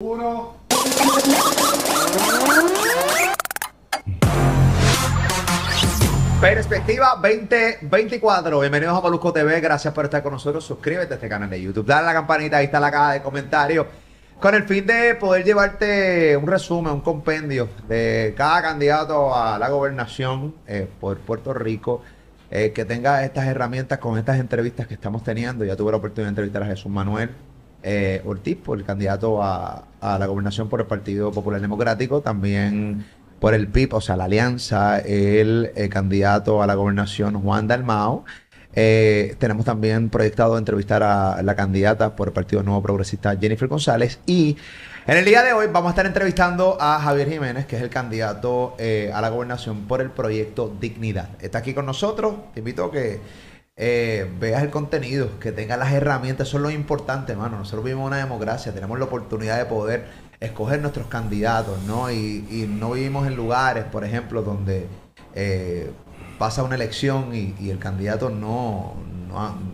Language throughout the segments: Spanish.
Uno. Perspectiva 2024. Bienvenidos a Molusco TV. Gracias por estar con nosotros. Suscríbete a este canal de YouTube. Dale a la campanita. Ahí está la caja de comentarios. Con el fin de poder llevarte un resumen, un compendio de cada candidato a la gobernación eh, por Puerto Rico. Eh, que tenga estas herramientas con estas entrevistas que estamos teniendo. Ya tuve la oportunidad de entrevistar a Jesús Manuel, eh, Ortiz, por el candidato a, la gobernación por el Partido Popular Democrático, también por el PIB, o sea, la alianza, el, eh, candidato a la gobernación Juan Dalmao. Eh, tenemos también proyectado entrevistar a la candidata por el Partido Nuevo Progresista, Jennifer González. Y en el día de hoy vamos a estar entrevistando a Javier Jiménez, que es el candidato a la gobernación por el proyecto Dignidad. Está aquí con nosotros. Te invito a que eh, veas el contenido, que tengas las herramientas, eso es lo importante, hermano. Nosotros vivimos una democracia, tenemos la oportunidad de poder escoger nuestros candidatos, ¿no? Y, no vivimos en lugares, por ejemplo, donde eh, pasa una elección y, el candidato no,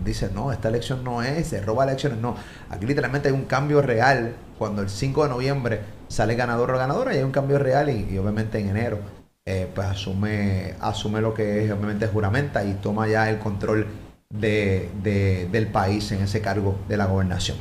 dice, no, esta elección no es, se roba elecciones, no. Aquí literalmente hay un cambio real cuando el 5 de noviembre sale ganador o ganadora y hay un cambio real y obviamente en enero. Eh, pues asume, asume lo que es obviamente juramenta y toma ya el control de, del país en ese cargo de la gobernación.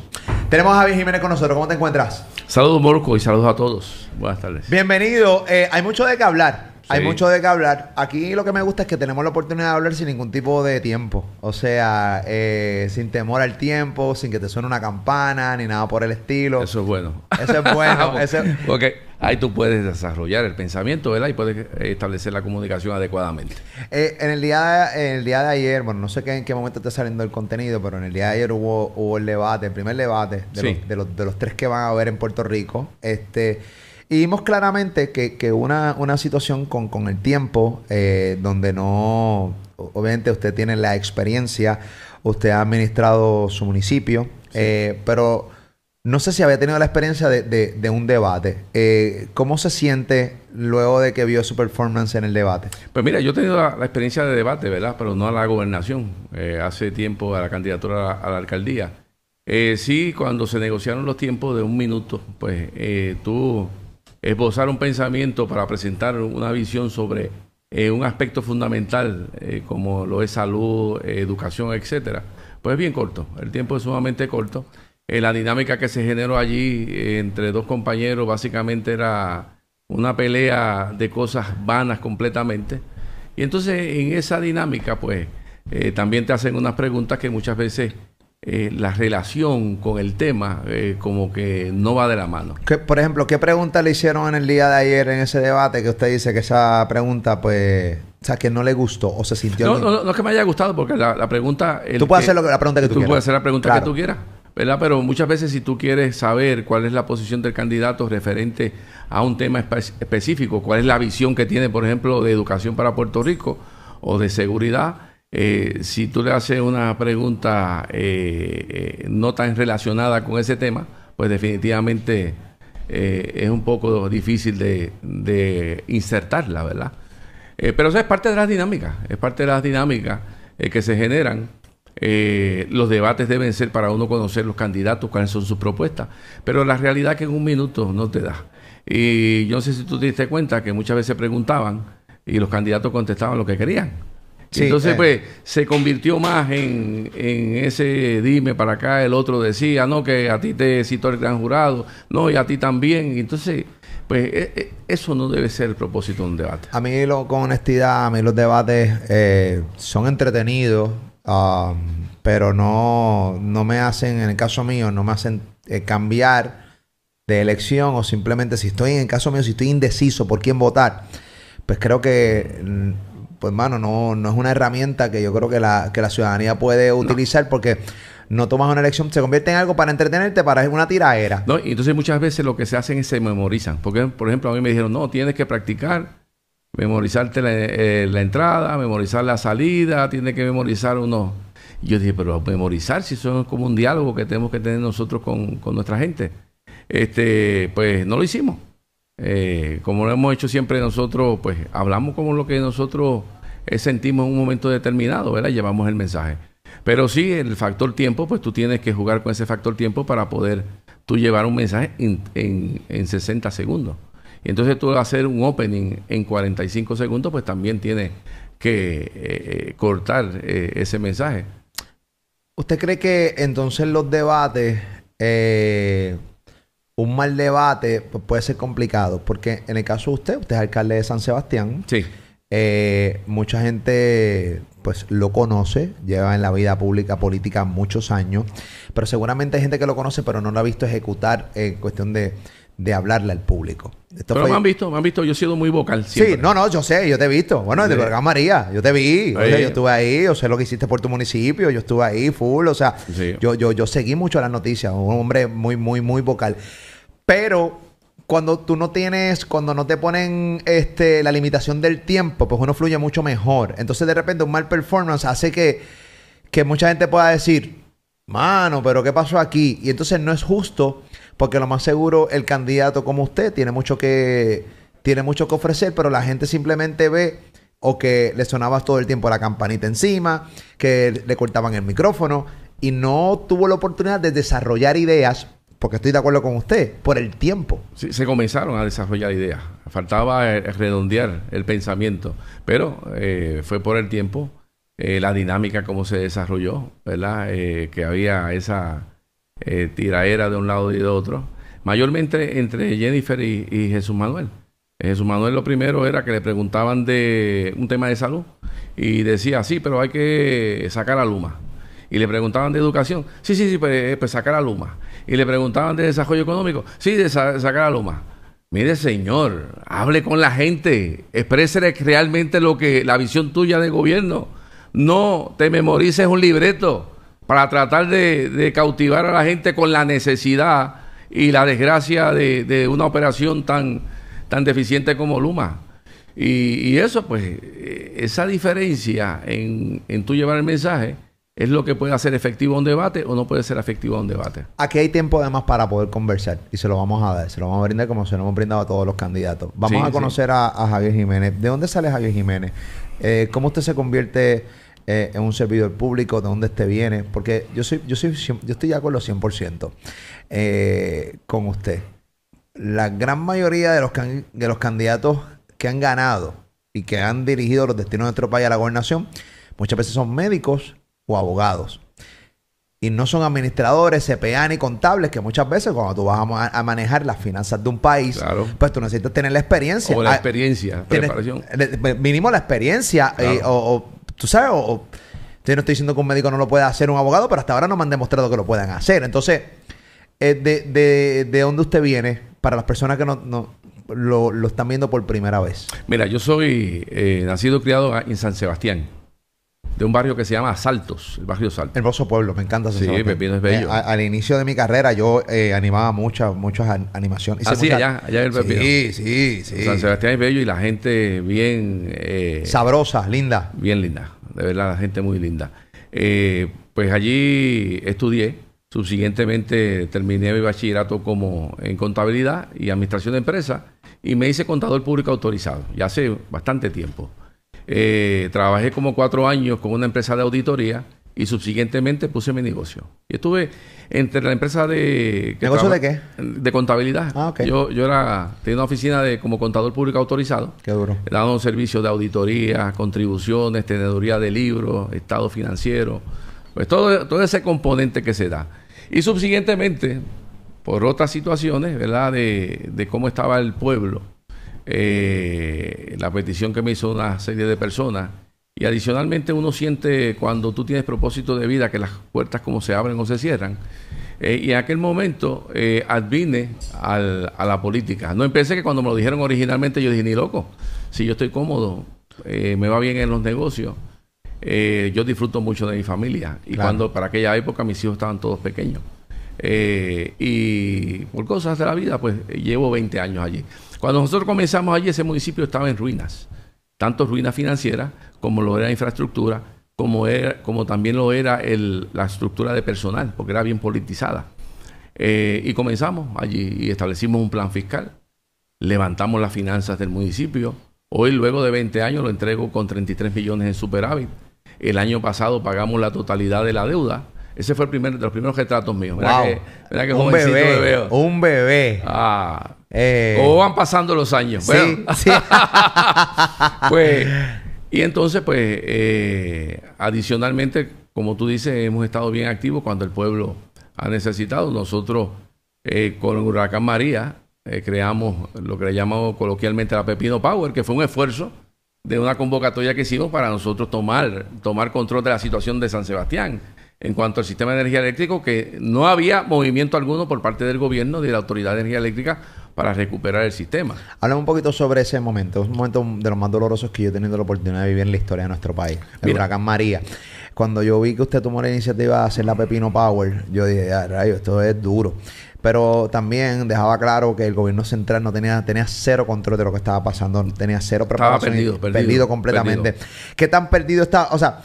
Tenemos a Javier Jiménez con nosotros. ¿Cómo te encuentras? Saludos, Morco, y saludos a todos. Buenas tardes. Bienvenido. Eh, hay mucho de qué hablar. Hay mucho de qué hablar. Aquí lo que me gusta es que tenemos la oportunidad de hablar sin ningún tipo de tiempo. O sea, eh, sin temor al tiempo, sin que te suene una campana, ni nada por el estilo. Eso es bueno. Eso es bueno. Eso ahí tú puedes desarrollar el pensamiento, ¿verdad? Y puedes eh, establecer la comunicación adecuadamente. Eh, en, el día de, en el día de ayer, bueno, no sé qué, en qué momento está saliendo el contenido, pero en el día de ayer hubo, el debate, el primer debate de, los, tres que van a haber en Puerto Rico. Este. Y vimos claramente que, que una, situación con, el tiempo, eh, donde no, obviamente usted tiene la experiencia, usted ha administrado su municipio, pero no sé si había tenido la experiencia de, un debate. Eh, ¿Cómo se siente luego de que vio su performance en el debate? Pues mira, yo he tenido la, experiencia de debate, ¿verdad? Pero no a la gobernación. Eh, hace tiempo a la candidatura a la, alcaldía. Eh, sí, cuando se negociaron los tiempos de un minuto, pues tú esbozar un pensamiento para presentar una visión sobre un aspecto fundamental como lo es salud, educación, etcétera, pues es bien corto. El tiempo es sumamente corto. Eh, la dinámica que se generó allí eh, entre dos compañeros básicamente era una pelea de cosas vanas completamente. Y entonces en esa dinámica, pues, eh, también te hacen unas preguntas que muchas veces la relación con el tema como que no va de la mano. Que, por ejemplo, ¿qué pregunta le hicieron en el día de ayer en ese debate que usted dice que esa pregunta, pues, o sea, que no le gustó o se sintió... No, no, no, es que me haya gustado porque la, pregunta... tú puedes hacer la pregunta que tú, puedes hacer la pregunta que tú quieras. ¿verdad? Pero muchas veces si tú quieres saber cuál es la posición del candidato referente a un tema específico, cuál es la visión que tiene, por ejemplo, de educación para Puerto Rico o de seguridad, eh, si tú le haces una pregunta eh, eh, no tan relacionada con ese tema, pues definitivamente es un poco difícil de, de insertarla, ¿verdad? pero eso es parte de las dinámicas, es parte de las dinámicas que se generan eh, los debates deben ser para uno conocer los candidatos, cuáles son sus propuestas. Pero la realidad que en un minuto no te da. Y yo no sé si tú te diste cuenta que muchas veces preguntaban y los candidatos contestaban lo que querían. Entonces, eh. pues, se convirtió más en, en, ese dime para acá, el otro decía, no, que a ti te citó el gran jurado, no, y a ti también. Entonces, pues, e, e, eso no debe ser el propósito de un debate. A mí, lo, con honestidad, a mí los debates eh, son entretenidos, Um, pero no, no me hacen, en el caso mío, no me hacen eh, cambiar de elección o simplemente si estoy, en el caso mío, si estoy indeciso por quién votar, pues creo que, mm, pues mano, no, es una herramienta que yo creo que la, que la ciudadanía puede utilizar porque no tomas una elección, se convierte en algo para entretenerte, para una tiraera. No, y entonces muchas veces lo que se hacen es se memorizan. Porque, por ejemplo, a mí me dijeron, no, tienes que practicar memorizarte eh, la, entrada, memorizar la salida, tiene que memorizar uno. yo dije, pero memorizar, si eso es como un diálogo que tenemos que tener nosotros con, nuestra gente. Este, pues no lo hicimos. Eh, como lo hemos hecho siempre nosotros, pues hablamos como lo que nosotros eh, sentimos en un momento determinado, ¿verdad? Llevamos el mensaje. Pero sí, el factor tiempo, pues tú tienes que jugar con ese factor tiempo para poder tú llevar un mensaje en, en 60 segundos. Y entonces tú hacer un opening en 45 segundos, pues también tienes que eh, eh, cortar eh, ese mensaje. ¿Usted cree que entonces los debates, un mal debate, pues, puede ser complicado? Porque en el caso de usted, usted es alcalde de San Sebastián. Sí. mucha gente pues lo conoce, lleva en la vida pública política muchos años, pero seguramente hay gente que lo conoce pero no lo ha visto ejecutar en cuestión de, de hablarle al público. Pero me han visto, me han visto. Yo he sido muy vocal. Siempre. Sí, no, no, yo sé, yo te he visto. Bueno, de sí. María, yo te vi. yo estuve ahí, yo sé lo que hiciste por tu municipio, yo estuve ahí full. O sea, yo, yo, yo seguí mucho las noticias. Un hombre muy, muy, muy vocal. Pero cuando tú no tienes, cuando no te ponen este, la limitación del tiempo, pues uno fluye mucho mejor. Entonces, de repente, un mal performance hace que, que mucha gente pueda decir, mano, pero ¿qué pasó aquí? Y entonces no es justo porque lo más seguro el candidato como usted tiene mucho que tiene mucho que ofrecer, pero la gente simplemente ve o que le sonaba todo el tiempo la campanita encima, que le cortaban el micrófono y no tuvo la oportunidad de desarrollar ideas, porque estoy de acuerdo con usted, por el tiempo. Sí, se comenzaron a desarrollar ideas, faltaba eh, redondear el pensamiento, pero eh, fue por el tiempo, eh, la dinámica como se desarrolló, ¿verdad? que había esa eh, tiraera de un lado y de otro, mayormente entre Jennifer y, Jesús Manuel. Eh, Jesús Manuel lo primero era que le preguntaban de un tema de salud y decía, sí, pero hay que sacar a Luma. Y le preguntaban de educación, sí, sí, sí, pues, eh, pues sacar a Luma. Y le preguntaban de desarrollo económico, sí, de sacar a Luma. Mire, señor, hable con la gente, exprésele realmente lo que la visión tuya de gobierno. No te memorices un libreto para tratar de, cautivar a la gente con la necesidad y la desgracia de, una operación tan, tan deficiente como Luma. Y, eso, pues, eh, esa diferencia en, en tú llevar el mensaje es lo que puede hacer efectivo un debate o no puede ser efectivo un debate. Aquí hay tiempo además para poder conversar y se lo vamos a dar, se lo vamos a brindar como se lo hemos brindado a todos los candidatos. Vamos a conocer a, Javier Jiménez. ¿De dónde sale Javier Jiménez? Eh, ¿Cómo usted se convierte eh, en un servidor público, de donde este viene, porque yo soy, yo soy, yo estoy de acuerdo 100% con usted. La gran mayoría de los, de los candidatos que han ganado y que han dirigido los destinos de nuestro país a la gobernación, muchas veces son médicos o abogados. Y no son administradores, CPA y contables, que muchas veces cuando tú vas a, manejar las finanzas de un país, pues tú necesitas tener la experiencia. O la ah, experiencia, preparación. Mínimo la experiencia eh, o, o tú sabes, o, yo no estoy diciendo que un médico no lo pueda hacer un abogado, pero hasta ahora no me han demostrado que lo puedan hacer. Entonces, eh, de, de, de, dónde usted viene para las personas que no, no lo, lo, están viendo por primera vez? Mira, yo soy eh, nacido y criado en San Sebastián de un barrio que se llama Saltos, el barrio Saltos. Hermoso pueblo, me encanta. Ese sí, Pepino pues, es bello. Eh, al inicio de mi carrera yo eh, animaba muchas, muchas animaciones. Ah, sí, allá, allá el Pepino. Sí, sí, sí. San Sebastián es bello y la gente bien... Eh, Sabrosa, linda. Bien linda, de verdad, la gente muy linda. pues allí estudié, subsiguientemente terminé mi bachillerato como en contabilidad y administración de empresas y me hice contador público autorizado, ya hace bastante tiempo. Eh, trabajé como cuatro años con una empresa de auditoría y subsiguientemente puse mi negocio. Y estuve entre la empresa de... ¿Negocio de qué? De contabilidad. Ah, yo, yo era, tenía una oficina de como contador público autorizado. Qué duro. un servicio de auditoría, contribuciones, teneduría de libros, estado financiero. Pues todo, todo ese componente que se da. Y subsiguientemente, por otras situaciones, ¿verdad? de cómo estaba el pueblo eh, la petición que me hizo una serie de personas. Y adicionalmente uno siente cuando tú tienes propósito de vida que las puertas como se abren o se cierran. Eh, y en aquel momento eh, advine a la política. No empecé que cuando me lo dijeron originalmente yo dije, ni loco, si yo estoy cómodo, eh, me va bien en los negocios, yo disfruto mucho de mi familia. Y cuando para aquella época mis hijos estaban todos pequeños. y por cosas de la vida, pues llevo 20 años allí. Cuando nosotros comenzamos allí, ese municipio estaba en ruinas, tanto ruinas financieras como lo era infraestructura, como, como también lo era la estructura de personal, porque era bien politizada. Eh, y comenzamos allí y establecimos un plan fiscal, levantamos las finanzas del municipio. Hoy, luego de 20 años, lo entrego con 33 millones en superávit. El año pasado pagamos la totalidad de la deuda ese fue el primero, de los primeros retratos míos. un bebé, Un bebé. Ah. Eh. van pasando los años? Sí, pues, y entonces, pues, eh, adicionalmente, como tú dices, hemos estado bien activos cuando el pueblo ha necesitado. Nosotros, eh, con Huracán María, creamos lo que le llamamos coloquialmente la Pepino Power, que fue un esfuerzo de una convocatoria que hicimos para nosotros tomar, tomar control de la situación de San Sebastián en cuanto al sistema de energía eléctrica, que no había movimiento alguno por parte del gobierno de la Autoridad de Energía Eléctrica para recuperar el sistema. Hablamos un poquito sobre ese momento, un momento de los más dolorosos que yo he tenido la oportunidad de vivir en la historia de nuestro país, el María. Cuando yo vi que usted tomó la iniciativa de hacer la Pepino Power, yo dije, ay, ah, rayo, esto es duro pero también dejaba claro que el gobierno central no tenía, tenía cero control de lo que estaba pasando, tenía cero preparación, estaba perdido, perdido, perdido, completamente. ¿Qué tan perdido está? O sea,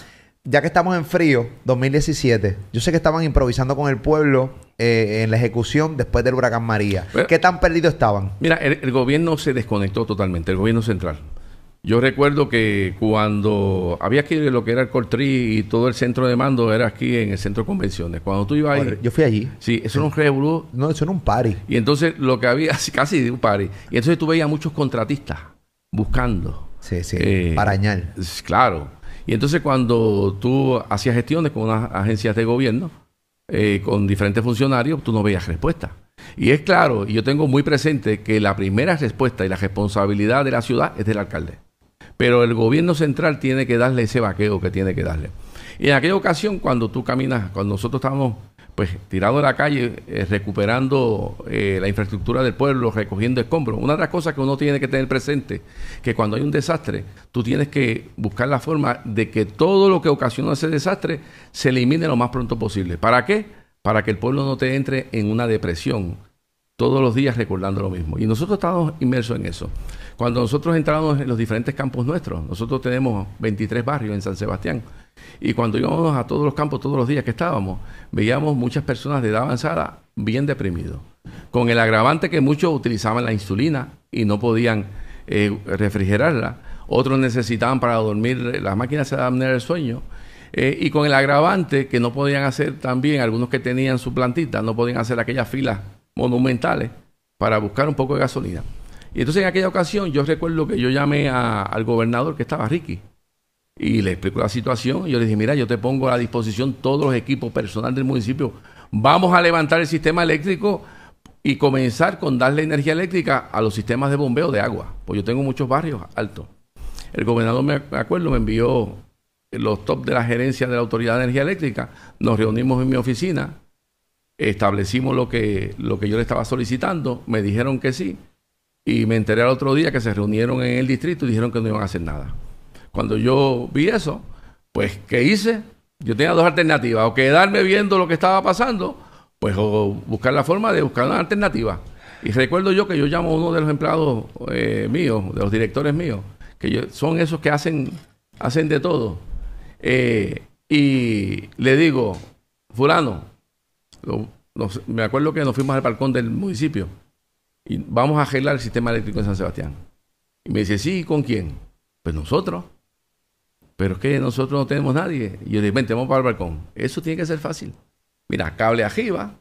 ya que estamos en frío, 2017, yo sé que estaban improvisando con el pueblo eh, en la ejecución después del huracán María. ¿Qué tan perdidos estaban? Mira, el, gobierno se desconectó totalmente, el gobierno central. Yo recuerdo que cuando había aquí lo que era el Cortri y todo el centro de mando era aquí en el centro de convenciones. Cuando tú ibas ahí. Yo fui allí. Sí, eso no es un No, eso era un party. Y entonces lo que había, casi un party. Y entonces tú veías muchos contratistas buscando. Sí, sí. Eh, Parañar. Claro. Y entonces cuando tú hacías gestiones con unas agencias de gobierno, eh, con diferentes funcionarios, tú no veías respuesta. Y es claro, y yo tengo muy presente que la primera respuesta y la responsabilidad de la ciudad es del alcalde. Pero el gobierno central tiene que darle ese vaqueo que tiene que darle. Y en aquella ocasión, cuando tú caminas, cuando nosotros estábamos pues tirado a la calle, eh, recuperando eh, la infraestructura del pueblo, recogiendo escombros. Una de las cosas que uno tiene que tener presente, que cuando hay un desastre, tú tienes que buscar la forma de que todo lo que ocasionó ese desastre se elimine lo más pronto posible. ¿Para qué? Para que el pueblo no te entre en una depresión todos los días recordando lo mismo. Y nosotros estábamos inmersos en eso. Cuando nosotros entramos en los diferentes campos nuestros, nosotros tenemos 23 barrios en San Sebastián, y cuando íbamos a todos los campos todos los días que estábamos, veíamos muchas personas de edad avanzada bien deprimidos, con el agravante que muchos utilizaban la insulina y no podían eh, refrigerarla, otros necesitaban para dormir eh, las máquinas de apnea el sueño, eh, y con el agravante que no podían hacer también, algunos que tenían su plantita, no podían hacer aquellas filas monumentales para buscar un poco de gasolina. Y entonces en aquella ocasión yo recuerdo que yo llamé al gobernador que estaba Ricky y le explico la situación. Y yo le dije, mira, yo te pongo a disposición todos los equipos personal del municipio. Vamos a levantar el sistema eléctrico y comenzar con darle energía eléctrica a los sistemas de bombeo de agua. Pues yo tengo muchos barrios altos. El gobernador, me acuerdo, me envió los top de la gerencia de la Autoridad de Energía Eléctrica. Nos reunimos en mi oficina establecimos lo que, lo que yo le estaba solicitando, me dijeron que sí, y me enteré al otro día que se reunieron en el distrito y dijeron que no iban a hacer nada. Cuando yo vi eso, pues, ¿qué hice? Yo tenía dos alternativas, o quedarme viendo lo que estaba pasando, pues, o buscar la forma de buscar una alternativa. Y recuerdo yo que yo llamo a uno de los empleados eh, míos, de los directores míos, que son esos que hacen, hacen de todo. Eh, y le digo, fulano, me acuerdo que nos fuimos al balcón del municipio y vamos a arreglar el sistema eléctrico en San Sebastián. Y me dice, sí, ¿con quién? Pues nosotros. Pero es que nosotros no tenemos nadie. Y yo digo, vente, vamos para el balcón. Eso tiene que ser fácil. Mira, cable arriba,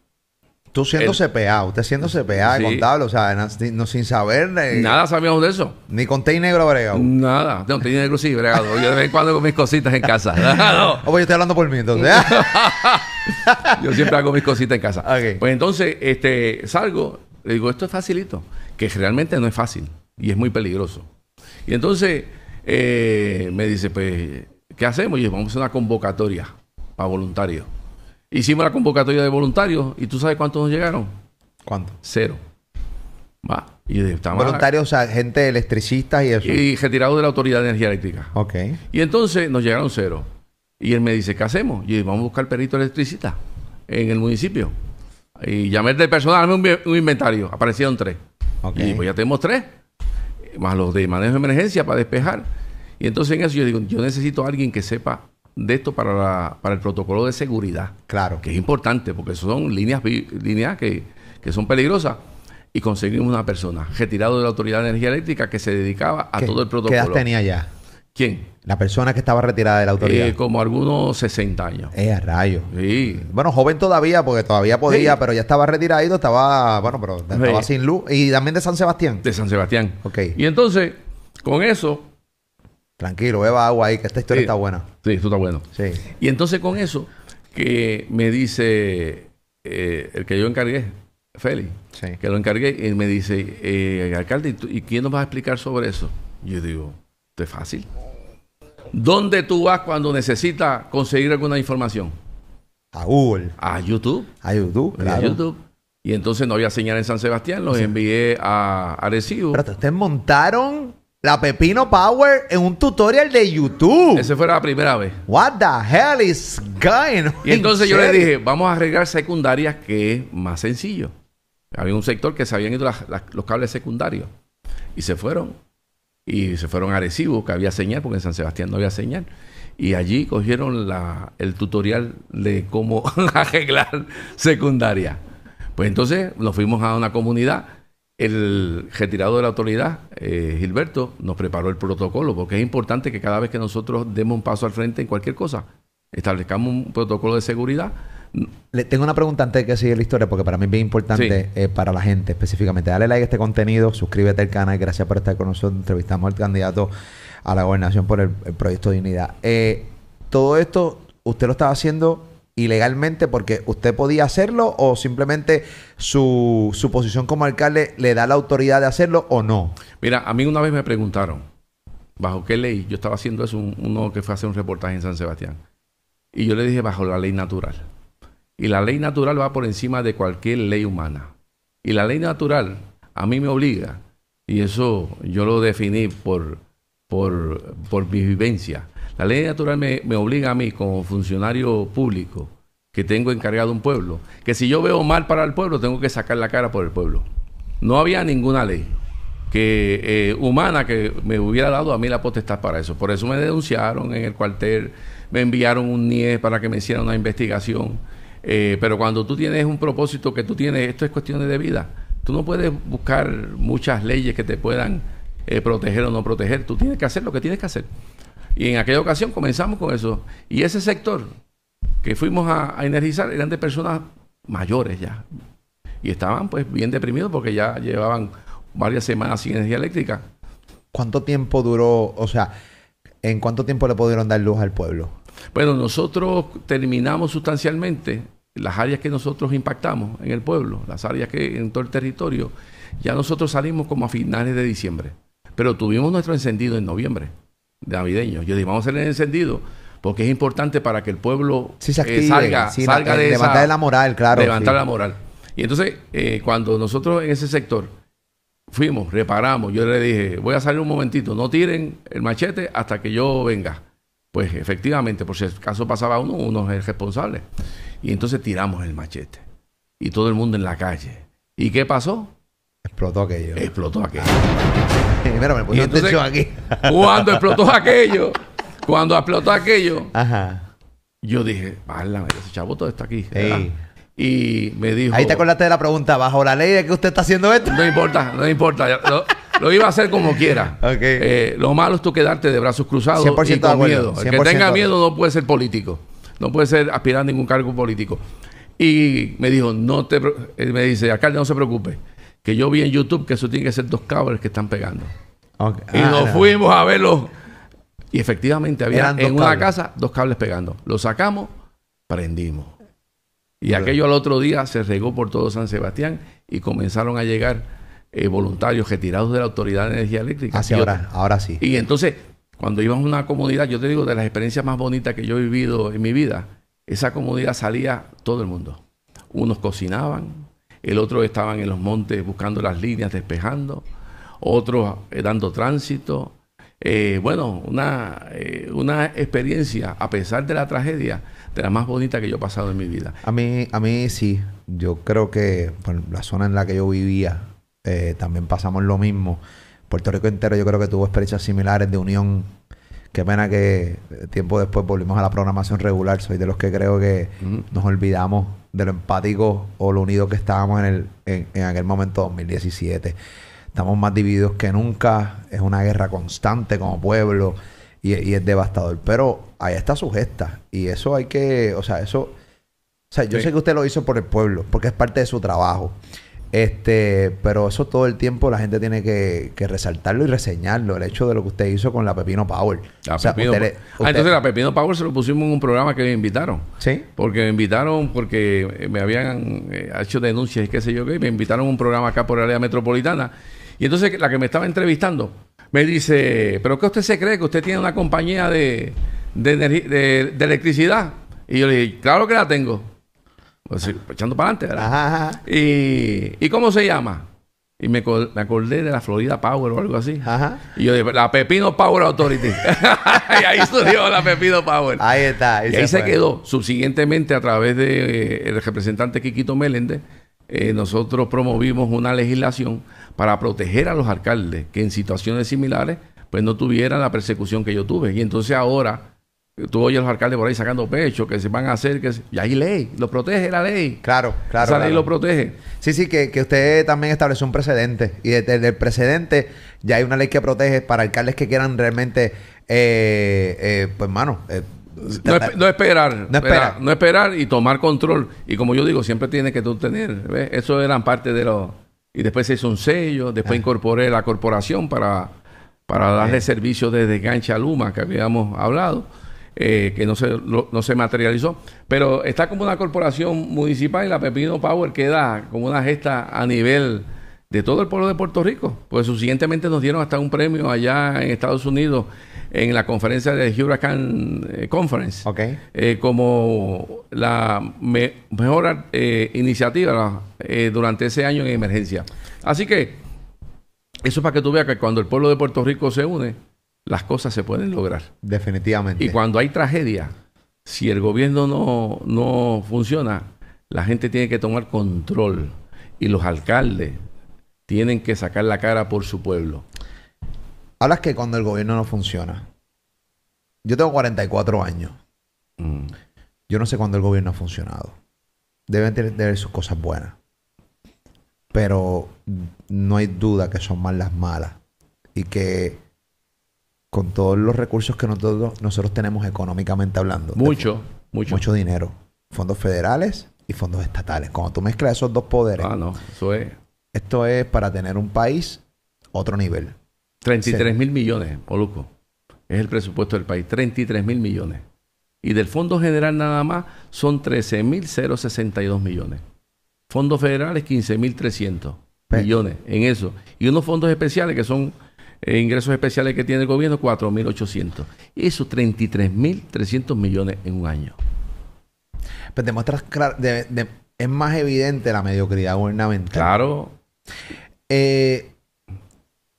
Tú siendo CPA, usted siendo CPA, sí. contable, o sea, no, sin saber. Nada, Nada sabíamos de eso. Ni con té negro bregado. Nada. No, té negro sí bregado. yo de vez en cuando hago mis cositas en casa. no. Oh, pues yo estoy hablando por mí, entonces. yo siempre hago mis cositas en casa. Pues entonces, este, salgo, le digo, esto es facilito. Que realmente no es fácil y es muy peligroso. Y entonces eh, me dice, pues, ¿qué hacemos? Y yo, vamos a hacer una convocatoria para voluntarios. Hicimos la convocatoria de voluntarios y tú sabes cuántos nos llegaron. ¿Cuántos? Cero. Va. voluntarios, o sea, gente electricista y eso. Y retirados de la Autoridad de Energía Eléctrica. Ok. Y entonces nos llegaron cero. Y él me dice, ¿qué hacemos? Y yo, vamos a buscar perrito electricista en el municipio. Y llamé del personal, un, un inventario. Aparecieron tres. Y pues ya tenemos tres. Más los de manejo de emergencia para despejar. Y entonces en eso yo digo, yo necesito a alguien que sepa de esto para, para el protocolo de seguridad. Claro. Que es importante porque son líneas, líneas que, son peligrosas y conseguimos una persona retirado de la Autoridad de Energía Eléctrica que se dedicaba a todo el protocolo. ¿Qué edad tenía ya? ¿Quién? La persona que estaba retirada de la autoridad. Eh, como algunos 60 años. Eh, a rayo. Sí. Bueno, joven todavía, porque todavía podía, pero ya estaba retirado, estaba, bueno, pero estaba sin luz. Y también de San Sebastián. De San Sebastián. Ok. Y entonces, con eso, Tranquilo, beba agua ahí, que esta historia está buena. Sí, esto está bueno. Sí. Y entonces con eso, que me dice eh, el que yo encargué, Félix, que lo encargué, y me dice, eh, alcalde, ¿y, quién nos va a explicar sobre eso? Yo digo, esto es fácil. ¿Dónde tú vas cuando necesitas conseguir alguna información? A Google. A YouTube. A YouTube, claro. A YouTube. Y entonces no había señal en San Sebastián, los envié a Arecibo. Pero ustedes montaron la Pepino Power en un tutorial de YouTube. Ese fue la primera vez. What the hell is going on? Y entonces yo le dije, vamos a arreglar secundarias que es más sencillo. Había un sector que se habían ido los cables secundarios y se fueron. Y se fueron a Arecibo, que había señal, porque en San Sebastián no había señal. Y allí cogieron el tutorial de cómo arreglar secundaria. Pues entonces nos fuimos a una comunidad el retirado de la autoridad, eh, Gilberto, nos preparó el protocolo, porque es importante que cada vez que nosotros demos un paso al frente en cualquier cosa, establezcamos un protocolo de seguridad. Le tengo una pregunta antes de que siga la historia, porque para mí es bien importante eh, para la gente específicamente. Dale like a este contenido, suscríbete al canal, gracias por estar con nosotros. Entrevistamos al candidato a la gobernación por el, proyecto de Dignidad. Eh, todo esto, usted lo estaba haciendo ilegalmente porque usted podía hacerlo o simplemente su, posición como alcalde le da la autoridad de hacerlo o no? Mira, a mí una vez me preguntaron, ¿bajo qué ley? Yo estaba haciendo eso, uno que fue a hacer un reportaje en San Sebastián. Y yo le dije, bajo la ley natural. Y la ley natural va por encima de cualquier ley humana. Y la ley natural a mí me obliga, y eso yo lo definí por, por, por mi vivencia, la ley natural me, obliga a mí como funcionario público que tengo encargado un pueblo, que si yo veo mal para el pueblo, tengo que sacar la cara por el pueblo. No había ninguna ley que eh, humana que me hubiera dado a mí la potestad para eso. Por eso me denunciaron en el cuartel, me enviaron un NIE para que me hiciera una investigación. Eh, pero cuando tú tienes un propósito que tú tienes, esto es cuestión de vida. Tú no puedes buscar muchas leyes que te puedan eh, proteger o no proteger. Tú tienes que hacer lo que tienes que hacer. Y en aquella ocasión comenzamos con eso. Y ese sector que fuimos a, energizar eran de personas mayores ya. Y estaban pues bien deprimidos porque ya llevaban varias semanas sin energía eléctrica. ¿Cuánto tiempo duró, o sea, en cuánto tiempo le pudieron dar luz al pueblo? Bueno, nosotros terminamos sustancialmente las áreas que nosotros impactamos en el pueblo, las áreas que en todo el territorio, ya nosotros salimos como a finales de diciembre, pero tuvimos nuestro encendido en noviembre. Navideño. Yo dije, vamos a hacer el encendido porque es importante para que el pueblo eh, salga, salga eh, de levantar la moral, claro. Levantar la moral. Y entonces, eh, cuando nosotros en ese sector fuimos, reparamos, yo le dije, voy a salir un momentito, no tiren el machete hasta que yo venga. Pues efectivamente, por si el caso pasaba uno, uno es el responsable. Y entonces tiramos el machete. Y todo el mundo en la calle. ¿Y qué pasó? Explotó aquello. Explotó aquello. cuando explotó aquello, cuando explotó aquello, yo dije, válame, ese chavo todo está aquí. Y me dijo. Ahí te acordaste de la pregunta, bajo la ley de que usted está haciendo esto. No importa, no importa. Lo, iba a hacer como quiera. Eh, lo malo es tú quedarte de brazos cruzados 100 y con miedo. El que tenga miedo no puede ser político. No puede ser aspirar a ningún cargo político. Y me dijo, no te. me dice, alcalde, no se preocupe que yo vi en YouTube que eso tiene que ser dos cables que están pegando. Y ah, nos fuimos a verlo. Y efectivamente había en una casa dos cables pegando. Lo sacamos, prendimos. Y aquello al otro día se regó por todo San Sebastián y comenzaron a llegar eh, voluntarios retirados de la Autoridad de Energía Eléctrica. Así ahora, ahora sí. Y entonces, cuando íbamos a una comunidad, yo te digo, de las experiencias más bonitas que yo he vivido en mi vida, esa comunidad salía todo el mundo. Unos cocinaban, el otro estaban en los montes buscando las líneas, despejando, otros eh, dando tránsito. Eh, bueno, una, eh, una experiencia, a pesar de la tragedia, de la más bonita que yo he pasado en mi vida. A mí, a mí sí, yo creo que la zona en la que yo vivía también pasamos lo mismo. Puerto Rico entero yo creo que tuvo experiencias similares de unión Qué pena que tiempo después volvimos a la programación regular. Soy de los que creo que nos olvidamos de lo empático o lo unido que estábamos en, el, en, aquel momento 2017. Estamos más divididos que nunca, es una guerra constante como pueblo y, es devastador. Pero ahí está su gesta y eso hay que, o sea, eso, o sea, yo sé que usted lo hizo por el pueblo, porque es parte de su trabajo. Este, pero eso todo el tiempo la gente tiene que, resaltarlo y reseñarlo. El hecho de lo que usted hizo con la Pepino Power. Ah, entonces la Pepino Power se lo pusimos en un programa que me invitaron. Sí. Porque me invitaron, porque eh, me habían eh, hecho denuncias y qué sé yo qué. Me invitaron a un programa acá por el área metropolitana. Y entonces la que me estaba entrevistando me dice: ¿Pero qué usted se cree que usted tiene una compañía de electricidad? Y yo le dije: Claro que la tengo echando para adelante, ¿verdad? Y, cómo se llama? Y me, acordé de la Florida Power o algo así. Ajá. Y yo dije, la Pepino Power Authority. y ahí estudió la Pepino Power. Ahí está. y ahí se quedó. Subsiguientemente, a través del eh, representante Quiquito Meléndez, eh, nosotros promovimos una legislación para proteger a los alcaldes que en situaciones similares pues no tuvieran la persecución que yo tuve. Y entonces ahora Tú oyes a los alcaldes por ahí sacando pecho, que se van a hacer, que ya hay ley, lo protege la ley. Claro, claro. Esa ley lo protege. Sí, sí, que, usted también estableció un precedente. Y desde, el precedente ya hay una ley que protege para alcaldes que quieran realmente, eh, eh, pues, mano, eh, no, esperar, no esperar. no esperar y tomar control. Y como yo digo, siempre tiene que tener. Eso eran parte de lo Y después se hizo un sello, después ah. incorporé la corporación para, para darle servicio desde Gancha Luma, que habíamos hablado. Eh, que no se, no se materializó. Pero está como una corporación municipal y la Pepino Power queda como una gesta a nivel de todo el pueblo de Puerto Rico. Pues suficientemente nos dieron hasta un premio allá en Estados Unidos en la conferencia de Huracan eh, Conference eh, como la mejor iniciativa durante ese año en emergencia. Así que eso es para que tú veas que cuando el pueblo de Puerto Rico se une, las cosas se pueden lograr. Definitivamente. Y cuando hay tragedia, si el gobierno no, funciona, la gente tiene que tomar control y los alcaldes tienen que sacar la cara por su pueblo. Hablas que cuando el gobierno no funciona. Yo tengo 44 años. Mm. Yo no sé cuándo el gobierno ha funcionado. Deben tener, sus cosas buenas. Pero no hay duda que son malas las malas. Y que con todos los recursos que nosotros, tenemos económicamente hablando. Mucho, mucho. Mucho dinero. Fondos federales y fondos estatales. Cuando tú mezclas esos dos poderes. Ah, esto es para tener un país otro nivel. 33 mil millones, Poluco. Es el presupuesto del país. 33 mil millones. Y del Fondo General nada más son 13 mil 062 millones. Fondos federales 15 mil 300 millones en eso. Y unos fondos especiales que son eh, ingresos especiales que tiene el gobierno, 4.800. Eso 33.300 millones en un año. Pero pues demuestra, es más evidente la mediocridad gubernamental. Claro. Eh,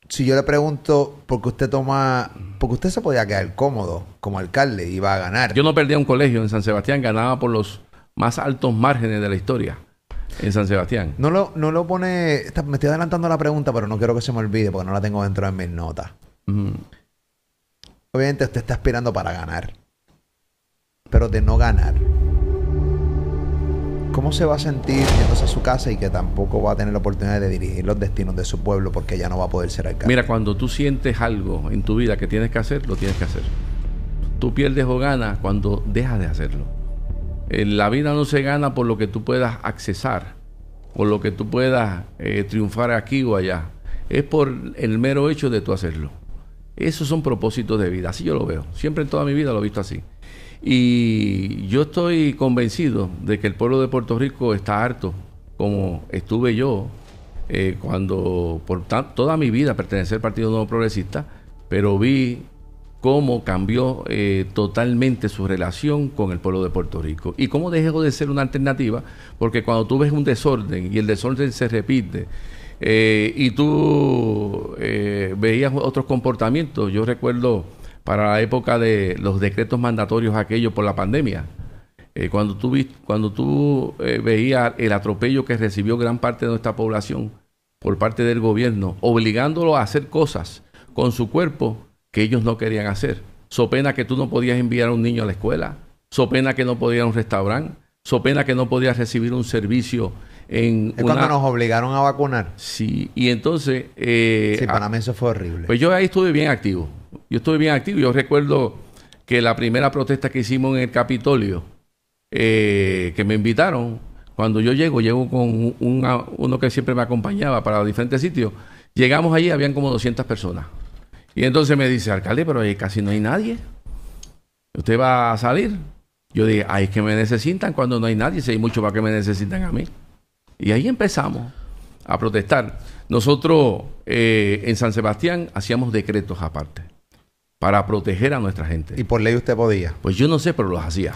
si yo le pregunto por qué usted toma, porque usted se podía quedar cómodo como alcalde y iba a ganar. Yo no perdía un colegio en San Sebastián, ganaba por los más altos márgenes de la historia. En San Sebastián. No lo, no lo pone. me estoy adelantando la pregunta, pero no quiero que se me olvide porque no la tengo dentro de mis notas. Obviamente usted está aspirando para ganar. Pero de no ganar. ¿Cómo se va a sentir yéndose a su casa y que tampoco va a tener la oportunidad de dirigir los destinos de su pueblo porque ya no va a poder ser alcalde? Mira, cuando tú sientes algo en tu vida que tienes que hacer, lo tienes que hacer. Tú pierdes o ganas cuando dejas de hacerlo. Eh, la vida no se gana por lo que tú puedas accesar, por lo que tú puedas eh, triunfar aquí o allá. Es por el mero hecho de tú hacerlo. Esos son propósitos de vida, así yo lo veo. Siempre en toda mi vida lo he visto así. Y yo estoy convencido de que el pueblo de Puerto Rico está harto, como estuve yo eh, cuando por toda mi vida pertenecí al Partido Nuevo Progresista, pero vi cómo cambió eh, totalmente su relación con el pueblo de Puerto Rico y cómo dejó de ser una alternativa, porque cuando tú ves un desorden y el desorden se repite eh, y tú eh, veías otros comportamientos, yo recuerdo para la época de los decretos mandatorios aquellos por la pandemia, cuando tú, cuando tú veías el atropello que recibió gran parte de nuestra población por parte del gobierno, obligándolo a hacer cosas con su cuerpo, ellos no querían hacer. So pena que tú no podías enviar a un niño a la escuela, so pena que no podías ir a un restaurante, so pena que no podías recibir un servicio en es cuando nos obligaron a vacunar. Sí, y entonces... Eh, sí, para ah, mí eso fue horrible. Pues yo ahí estuve bien activo. Yo estuve bien activo. Yo recuerdo que la primera protesta que hicimos en el Capitolio, eh, que me invitaron, cuando yo llego, llego con uno que siempre me acompañaba para diferentes sitios, llegamos allí, habían como 200 personas. Y entonces me dice, alcalde, pero ahí casi no hay nadie. ¿Usted va a salir? Yo dije, ay, es que me necesitan cuando no hay nadie, si hay mucho para que me necesitan a mí. Y ahí empezamos a protestar. Nosotros eh, en San Sebastián hacíamos decretos aparte para proteger a nuestra gente. ¿Y por ley usted podía? Pues yo no sé, pero los hacía.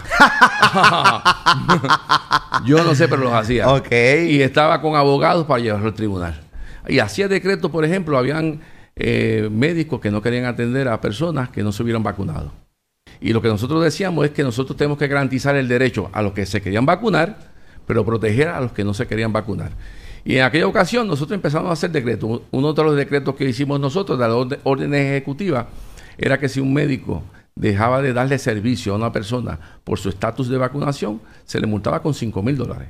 yo no sé, pero los hacía. Y estaba con abogados para llevarlo al tribunal. Y hacía decretos, por ejemplo, habían eh, médicos que no querían atender a personas que no se hubieran vacunado. Y lo que nosotros decíamos es que nosotros tenemos que garantizar el derecho a los que se querían vacunar, pero proteger a los que no se querían vacunar. Y en aquella ocasión nosotros empezamos a hacer decretos. Uno de los decretos que hicimos nosotros de las órdenes ejecutivas era que si un médico dejaba de darle servicio a una persona por su estatus de vacunación, se le multaba con 5 mil dólares.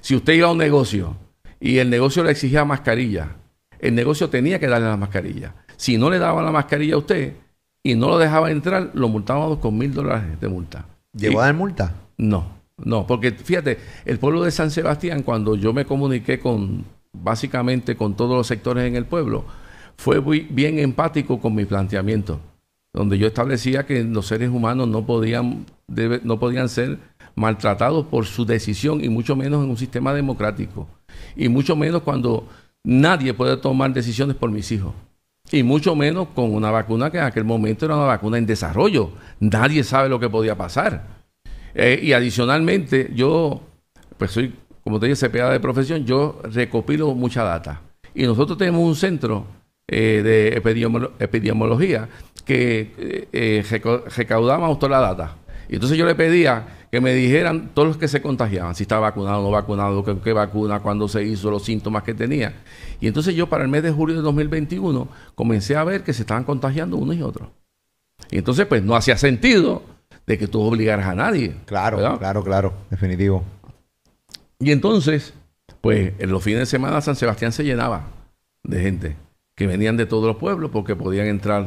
Si usted iba a un negocio y el negocio le exigía mascarilla el negocio tenía que darle la mascarilla. Si no le daban la mascarilla a usted y no lo dejaba entrar, lo multábamos con mil dólares de multa. ¿Llegó a dar multa? No, no, porque fíjate, el pueblo de San Sebastián, cuando yo me comuniqué con básicamente con todos los sectores en el pueblo, fue muy, bien empático con mi planteamiento, donde yo establecía que los seres humanos no podían, no podían ser maltratados por su decisión y mucho menos en un sistema democrático. Y mucho menos cuando Nadie puede tomar decisiones por mis hijos. Y mucho menos con una vacuna que en aquel momento era una vacuna en desarrollo. Nadie sabe lo que podía pasar. Eh, y adicionalmente, yo, pues soy, como te dije, CPA de profesión, yo recopilo mucha data. Y nosotros tenemos un centro eh, de epidemiología que eh, eh recaudaba toda la data. Y entonces yo le pedía que me dijeran todos los que se contagiaban, si estaba vacunado o no vacunado, qué, vacuna, cuándo se hizo, los síntomas que tenía. Y entonces yo para el mes de julio de 2021 comencé a ver que se estaban contagiando unos y otros. Y entonces pues no hacía sentido de que tú obligaras a nadie. Claro, claro, claro, definitivo. Y entonces, pues en los fines de semana San Sebastián se llenaba de gente que venían de todos los pueblos porque podían entrar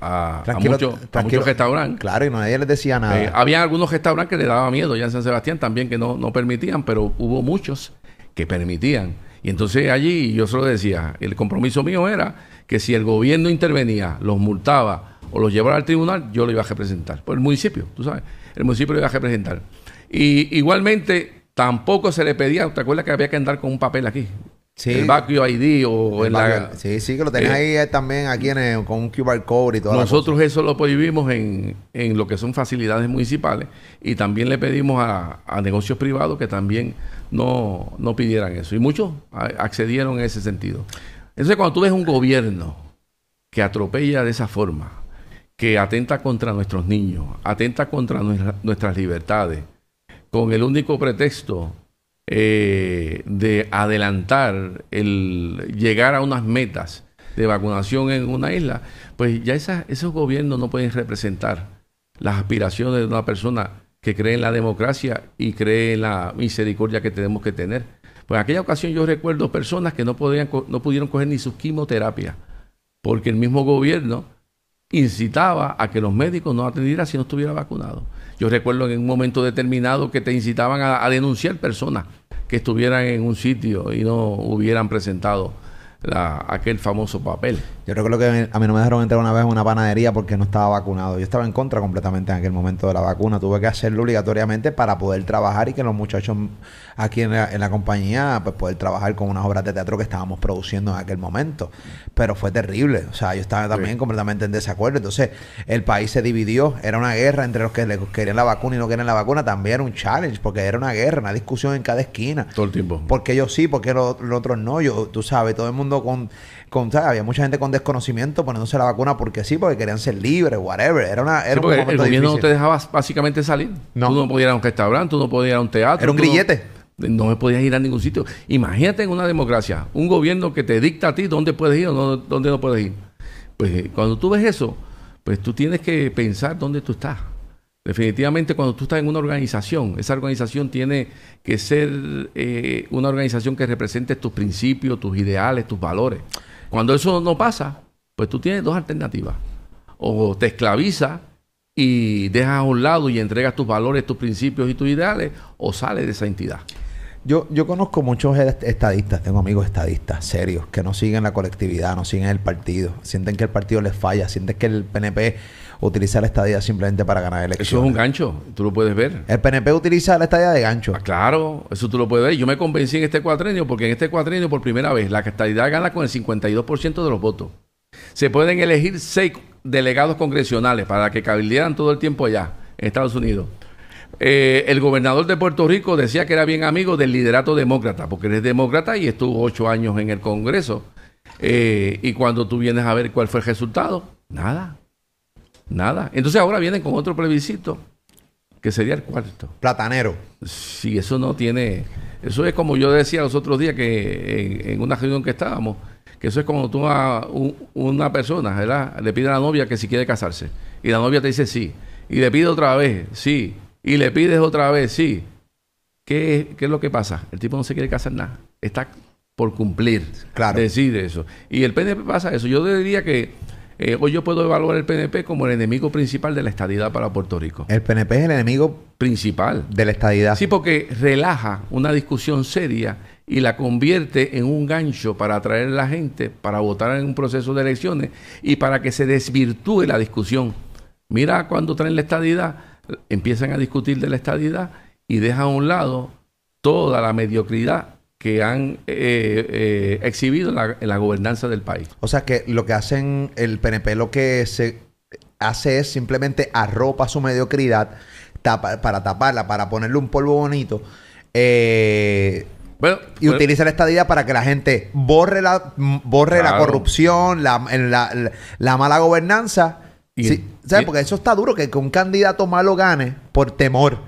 a, a muchos restaurantes. Claro, y nadie les decía nada. Eh, había algunos restaurantes que le daba miedo, ya en San Sebastián también, que no, no permitían, pero hubo muchos que permitían. Y entonces allí yo solo decía, el compromiso mío era que si el gobierno intervenía, los multaba o los llevaba al tribunal, yo lo iba a representar. Por el municipio, tú sabes, el municipio lo iba a representar. Y igualmente tampoco se le pedía, ¿te acuerdas que había que andar con un papel aquí? Sí. El ID o Sí, sí, que lo tenés eh, ahí eh, también aquí en eh, con un QR y todo. Nosotros eso lo prohibimos en, en, lo que son facilidades municipales y también le pedimos a, negocios privados que también no, no pidieran eso. Y muchos accedieron en ese sentido. Entonces, cuando tú ves un gobierno que atropella de esa forma, que atenta contra nuestros niños, atenta contra nuestras libertades, con el único pretexto eh, de adelantar el llegar a unas metas de vacunación en una isla, pues ya esos gobiernos no pueden representar las aspiraciones de una persona que cree en la democracia y cree en la misericordia que tenemos que tener. Pues en aquella ocasión yo recuerdo personas que no, podían, no pudieron coger ni su quimioterapia porque el mismo gobierno incitaba a que los médicos no atendieran si no estuviera vacunado. Yo recuerdo en un momento determinado que te incitaban a, denunciar personas que estuvieran en un sitio y no hubieran presentado aquel famoso papel. Yo recuerdo que a mí no me dejaron entrar una vez en una panadería porque no estaba vacunado. Yo estaba en contra completamente en aquel momento de la vacuna. Tuve que hacerlo obligatoriamente para poder trabajar y que los muchachos aquí en la, compañía pues poder trabajar con unas obras de teatro que estábamos produciendo en aquel momento. Pero fue terrible. O sea, yo estaba también completamente en desacuerdo. Entonces, el país se dividió. Era una guerra entre los que querían la vacuna y no querían la vacuna. También era un challenge porque era una guerra, una discusión en cada esquina. Todo el tiempo. Porque yo sí, porque los, otros no. Yo, tú sabes, todo el mundo con había mucha gente con desconocimiento poniéndose la vacuna porque sí, porque querían ser libres, whatever. Era una. Era el gobierno no te dejaba básicamente salir. No. Tú no podías ir a un restaurante, tú no podías ir a un teatro. Era un grillete. No, me podías ir a ningún sitio. Imagínate en una democracia, un gobierno que te dicta a ti dónde puedes ir o dónde no puedes ir. Pues eh, cuando tú ves eso, pues tú tienes que pensar dónde tú estás. Definitivamente cuando tú estás en una organización, esa organización tiene que ser eh, una organización que represente tus principios, tus ideales, tus valores. Cuando eso no pasa, pues tú tienes dos alternativas. O te esclaviza y dejas a un lado y entregas tus valores, tus principios y tus ideales, o sales de esa entidad. Yo, yo conozco muchos estadistas, tengo amigos estadistas serios, que no siguen la colectividad, no siguen el partido, sienten que el partido les falla, sienten que el PNP utilizar la estadía simplemente para ganar elecciones. Eso es un gancho, tú lo puedes ver. El PNP utiliza la estadía de gancho. Ah, claro, eso tú lo puedes ver. Yo me convencí en este cuatrenio porque en este cuatrenio por primera vez la estadía gana con el 52% de los votos. Se pueden elegir seis delegados congresionales para que cabildearan todo el tiempo allá, en Estados Unidos. Eh, el gobernador de Puerto Rico decía que era bien amigo del liderato demócrata, porque eres demócrata y estuvo ocho años en el Congreso. Eh, y cuando tú vienes a ver cuál fue el resultado, nada. Nada. Entonces ahora vienen con otro plebiscito, que sería el cuarto. Platanero. Sí, eso no tiene... Eso es como yo decía los otros días que en, una reunión que estábamos, que eso es como tú a una persona, ¿verdad? Le pide a la novia que si quiere casarse. Y la novia te dice sí. Y le pide otra vez, sí. Y le pides otra vez, sí. ¿Qué, qué es lo que pasa? El tipo no se quiere casar nada. Está por cumplir. Claro. Decir eso. Y el PNP pasa eso. Yo diría que eh, hoy yo puedo evaluar el PNP como el enemigo principal de la estadidad para Puerto Rico. El PNP es el enemigo principal de la estadidad. Sí, porque relaja una discusión seria y la convierte en un gancho para atraer a la gente, para votar en un proceso de elecciones y para que se desvirtúe la discusión. Mira cuando traen la estadidad, empiezan a discutir de la estadidad y dejan a un lado toda la mediocridad que han eh, eh, exhibido en la, gobernanza del país. O sea que lo que hacen el PNP, lo que se hace es simplemente arropa su mediocridad para taparla, para ponerle un polvo bonito. Eh, y utilizar utiliza la para que la gente borre la, borre la corrupción, la, mala gobernanza. ¿Sabes? Porque eso está duro, que un candidato malo gane por temor.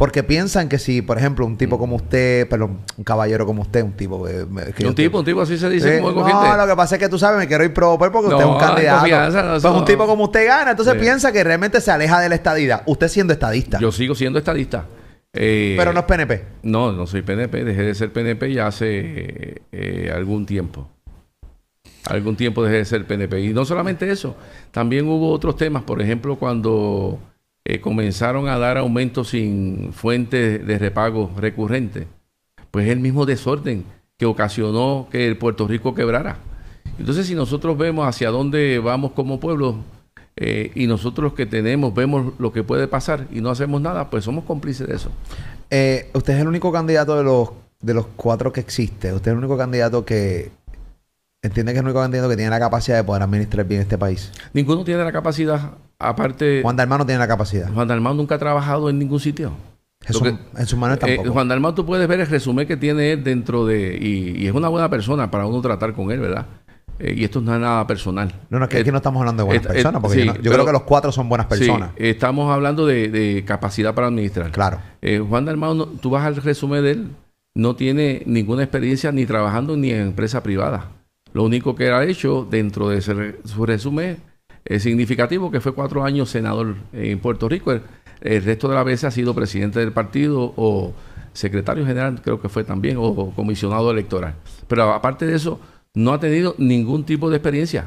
Porque piensan que si, por ejemplo, un tipo mm. como usted, perdón, un caballero como usted, un tipo. Eh, un tipo, un tipo, así se dice. Eh, no, lo que pasa es que tú sabes, me quiero ir pro porque usted es un candidato. No, pues un tipo como usted gana, entonces piensa que realmente se aleja de la estadidad. Usted siendo estadista. Yo sigo siendo estadista. Eh, Pero no es PNP. No, no soy PNP. Dejé de ser PNP ya hace algún tiempo. Algún tiempo dejé de ser PNP. Y no solamente eso, también hubo otros temas. Por ejemplo, cuando eh, comenzaron a dar aumentos sin fuente de repago recurrente. Pues el mismo desorden que ocasionó que el Puerto Rico quebrara. Entonces, si nosotros vemos hacia dónde vamos como pueblo eh, y nosotros que tenemos vemos lo que puede pasar y no hacemos nada, pues somos cómplices de eso. Eh, usted es el único candidato de los de los cuatro que existe. Usted es el único candidato que ¿Entiendes que es el único candidato que tiene la capacidad de poder administrar bien este país. Ninguno tiene la capacidad, aparte. Juan Dalmán no tiene la capacidad. Juan Dalmán nunca ha trabajado en ningún sitio. en su manos tampoco. Juan Dalmán, tú puedes ver el resumen que tiene él dentro de. Y, es una buena persona para uno tratar con él, ¿verdad? Eh, y esto no es nada personal. No, no, es que aquí eh, no estamos hablando de buenas eh, personas, porque yo, creo que los cuatro son buenas personas. estamos hablando de, capacidad para administrar. Claro. Juan Dalmán, tú vas al resumen de él, no tiene ninguna experiencia ni trabajando ni en empresa privada. Lo único que ha hecho dentro de su resumen es eh, significativo, que fue cuatro años senador en Puerto Rico. El, resto de la vez ha sido presidente del partido o secretario general, creo que fue también, o, comisionado electoral. Pero aparte de eso, no ha tenido ningún tipo de experiencia.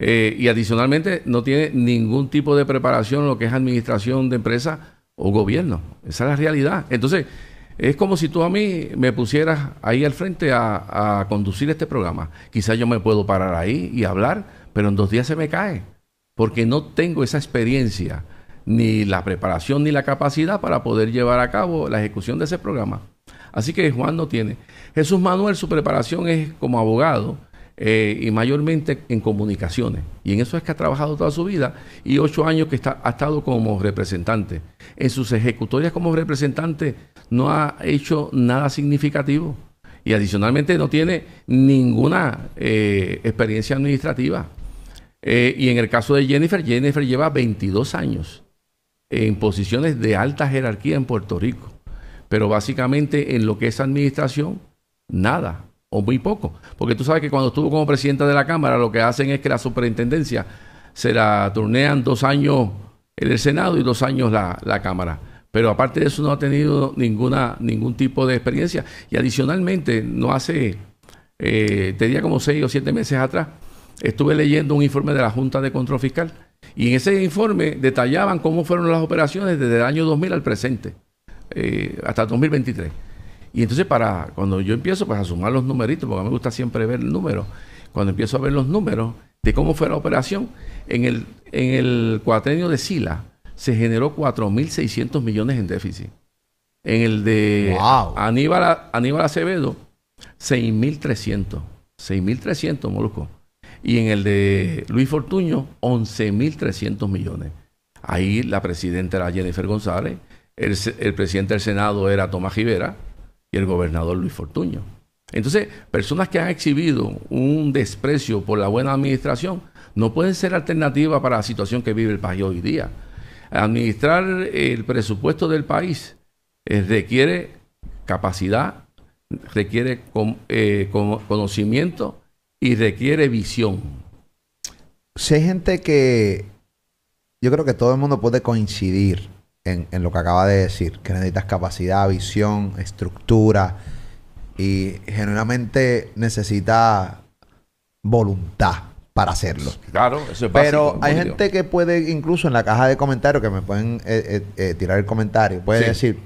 Eh, y adicionalmente no tiene ningún tipo de preparación en lo que es administración de empresa o gobierno. Esa es la realidad. Entonces, es como si tú a mí me pusieras ahí al frente a, conducir este programa. Quizás yo me puedo parar ahí y hablar, pero en dos días se me cae, porque no tengo esa experiencia, ni la preparación, ni la capacidad para poder llevar a cabo la ejecución de ese programa. Así que Juan no tiene. Jesús Manuel, su preparación es como abogado eh, y mayormente en comunicaciones. Y en eso es que ha trabajado toda su vida y ocho años que ha estado como representante. En sus ejecutorias como representante no ha hecho nada significativo y adicionalmente no tiene ninguna eh, experiencia administrativa. Eh, y en el caso de Jennifer, Jennifer lleva 22 años en posiciones de alta jerarquía en Puerto Rico, pero básicamente en lo que es administración, nada o muy poco, porque tú sabes que cuando estuvo como presidenta de la Cámara, lo que hacen es que la superintendencia se la turnean dos años en el Senado y dos años la Cámara pero aparte de eso no ha tenido ninguna, ningún tipo de experiencia. Y adicionalmente, no hace, eh, tenía como seis o siete meses atrás, estuve leyendo un informe de la Junta de Control Fiscal y en ese informe detallaban cómo fueron las operaciones desde el año 2000 al presente, eh, hasta 2023. Y entonces para cuando yo empiezo pues, a sumar los numeritos, porque a mí me gusta siempre ver números, cuando empiezo a ver los números de cómo fue la operación en el, en el cuatrenio de Sila, se generó 4.600 millones en déficit. En el de Aníbal, Acevedo, 6.300. 6.300, Molusco. Y en el de Luis Fortuño, 11.300 millones. Ahí la presidenta era Jennifer González, el, el, presidente del Senado era Tomás Rivera y el gobernador Luis Fortuño. Entonces, personas que han exhibido un desprecio por la buena administración no pueden ser alternativa para la situación que vive el país hoy día administrar el presupuesto del país eh, requiere capacidad, requiere eh, conocimiento y requiere visión. Si hay gente que yo creo que todo el mundo puede coincidir en, lo que acaba de decir, que necesitas capacidad, visión, estructura y generalmente necesita voluntad para hacerlo. Claro, eso es Pero hay gente que puede, incluso en la caja de comentarios, que me pueden eh, eh, eh, tirar el comentario, puede decir,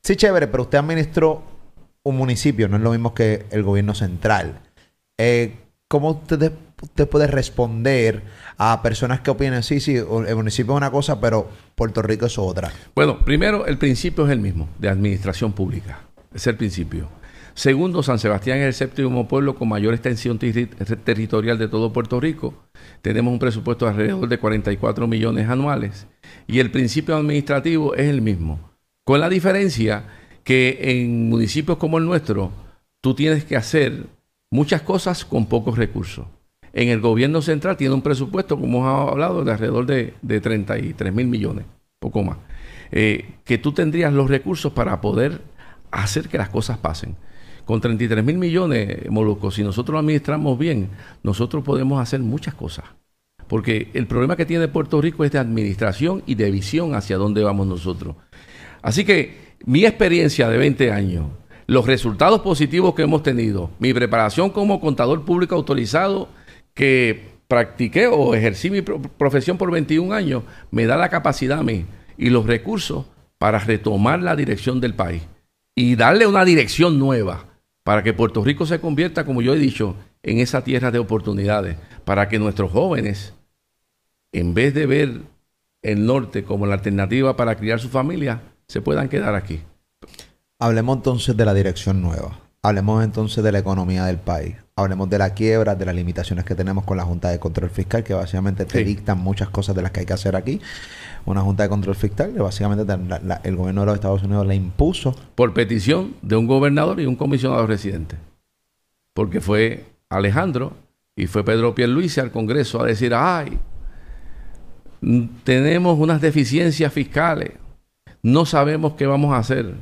sí, chévere, pero usted administró un municipio, no es lo mismo que el gobierno central. ¿Cómo usted, usted puede responder a personas que opinen sí, sí, el municipio es una cosa, pero Puerto Rico es otra? Bueno, primero, el principio es el mismo, de administración pública. Es el principio. Segundo, San Sebastián es el séptimo pueblo con mayor extensión territorial de todo Puerto Rico. Tenemos un presupuesto de alrededor de 44 millones anuales. Y el principio administrativo es el mismo. Con la diferencia que en municipios como el nuestro, tú tienes que hacer muchas cosas con pocos recursos. En el gobierno central tiene un presupuesto, como hemos hablado, de alrededor de, 33 mil millones, poco más. Eh, que tú tendrías los recursos para poder hacer que las cosas pasen. Con 33 mil millones, Molucco, si nosotros lo administramos bien, nosotros podemos hacer muchas cosas. Porque el problema que tiene Puerto Rico es de administración y de visión hacia dónde vamos nosotros. Así que mi experiencia de 20 años, los resultados positivos que hemos tenido, mi preparación como contador público autorizado, que practiqué o ejercí mi profesión por 21 años, me da la capacidad a mí y los recursos para retomar la dirección del país y darle una dirección nueva para que Puerto Rico se convierta, como yo he dicho, en esa tierra de oportunidades, para que nuestros jóvenes, en vez de ver el norte como la alternativa para criar su familia, se puedan quedar aquí. Hablemos entonces de la dirección nueva. Hablemos entonces de la economía del país. Hablemos de la quiebra, de las limitaciones que tenemos con la Junta de Control Fiscal, que básicamente te dictan muchas cosas de las que hay que hacer aquí. Una Junta de Control Fiscal que básicamente el gobierno de los Estados Unidos la impuso. Por petición de un gobernador y un comisionado residente. Porque fue Alejandro y fue Pedro Pierluisi al Congreso a decir, ay, tenemos unas deficiencias fiscales, no sabemos qué vamos a hacer,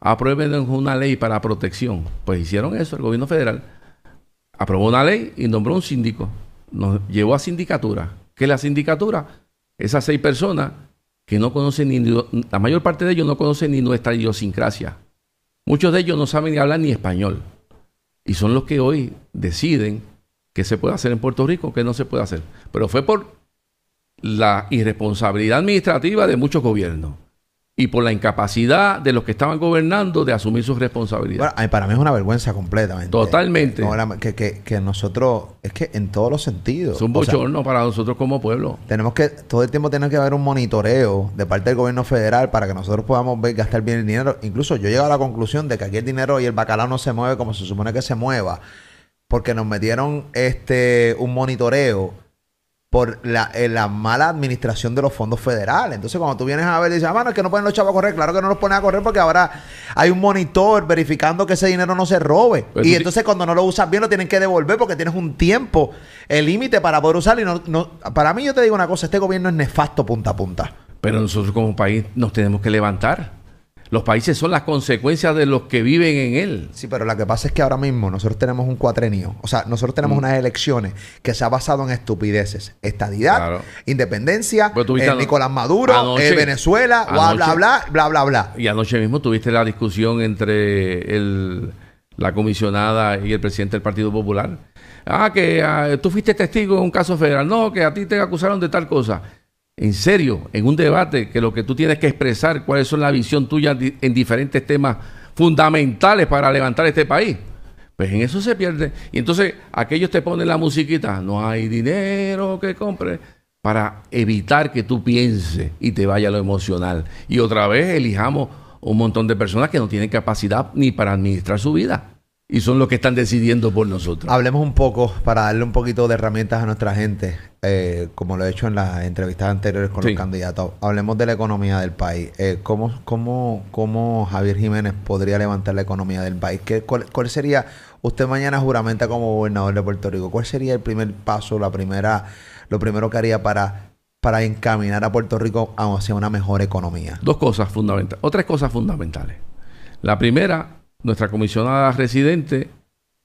aprueben una ley para protección. Pues hicieron eso el gobierno federal aprobó una ley y nombró un síndico. Nos llevó a sindicatura. ¿Qué es la sindicatura? Esas seis personas que no conocen ni, la mayor parte de ellos no conocen ni nuestra idiosincrasia. Muchos de ellos no saben ni hablar ni español. Y son los que hoy deciden qué se puede hacer en Puerto Rico, qué no se puede hacer. Pero fue por la irresponsabilidad administrativa de muchos gobiernos y por la incapacidad de los que estaban gobernando de asumir sus responsabilidades. Bueno, para mí es una vergüenza completamente. Totalmente. Que, que, nosotros, es que en todos los sentidos. Es un bochorno para nosotros como pueblo. Tenemos que, todo el tiempo tiene que haber un monitoreo de parte del gobierno federal para que nosotros podamos ver, gastar bien el dinero. Incluso yo llego a la conclusión de que aquí el dinero y el bacalao no se mueve como se supone que se mueva, porque nos metieron este un monitoreo por eh, la, mala administración de los fondos federales. Entonces, cuando tú vienes a ver y dices, ah, mano, es que no ponen los chavos a correr, claro que no los ponen a correr porque ahora hay un monitor verificando que ese dinero no se robe. Pues y entonces, cuando no lo usas bien, lo tienen que devolver porque tienes un tiempo, el límite para poder usarlo. Y no, para mí, yo te digo una cosa: este gobierno es nefasto punta a punta. Pero nosotros como país nos tenemos que levantar. Los países son las consecuencias de los que viven en él. Sí, pero lo que pasa es que ahora mismo nosotros tenemos un cuatrenio. O sea, nosotros tenemos mm. unas elecciones que se ha basado en estupideces. Estadidad, independencia, pues eh, Nicolás Maduro, eh, Venezuela, bla, bla, bla, bla, bla. Y anoche mismo tuviste la discusión entre la comisionada y el presidente del Partido Popular. Ah, que ah, tú fuiste testigo en un caso federal. No, que a ti te acusaron de tal cosa en serio, en un debate que lo que tú tienes que expresar, cuáles son la visión tuya en diferentes temas fundamentales para levantar este país. Pues en eso se pierde. Y entonces aquellos te ponen la musiquita, no hay dinero que compre, para evitar que tú pienses y te vaya lo emocional. Y otra vez elijamos un montón de personas que no tienen capacidad ni para administrar su vida y son los que están decidiendo por nosotros. Hablemos un poco para darle un poquito de herramientas a nuestra gente, eh, como lo he hecho en las entrevistas anteriores con los candidatos. Hablemos de la economía del país. Eh, ¿cómo, cómo, Javier Jiménez podría levantar la economía del país? ¿Qué, cuál, sería, usted mañana juramenta como gobernador de Puerto Rico, cuál sería el primer paso, la primera, lo primero que haría para para encaminar a Puerto Rico hacia una mejor economía. Dos cosas fundamentales, Otras cosas fundamentales. La primera nuestra comisionada residente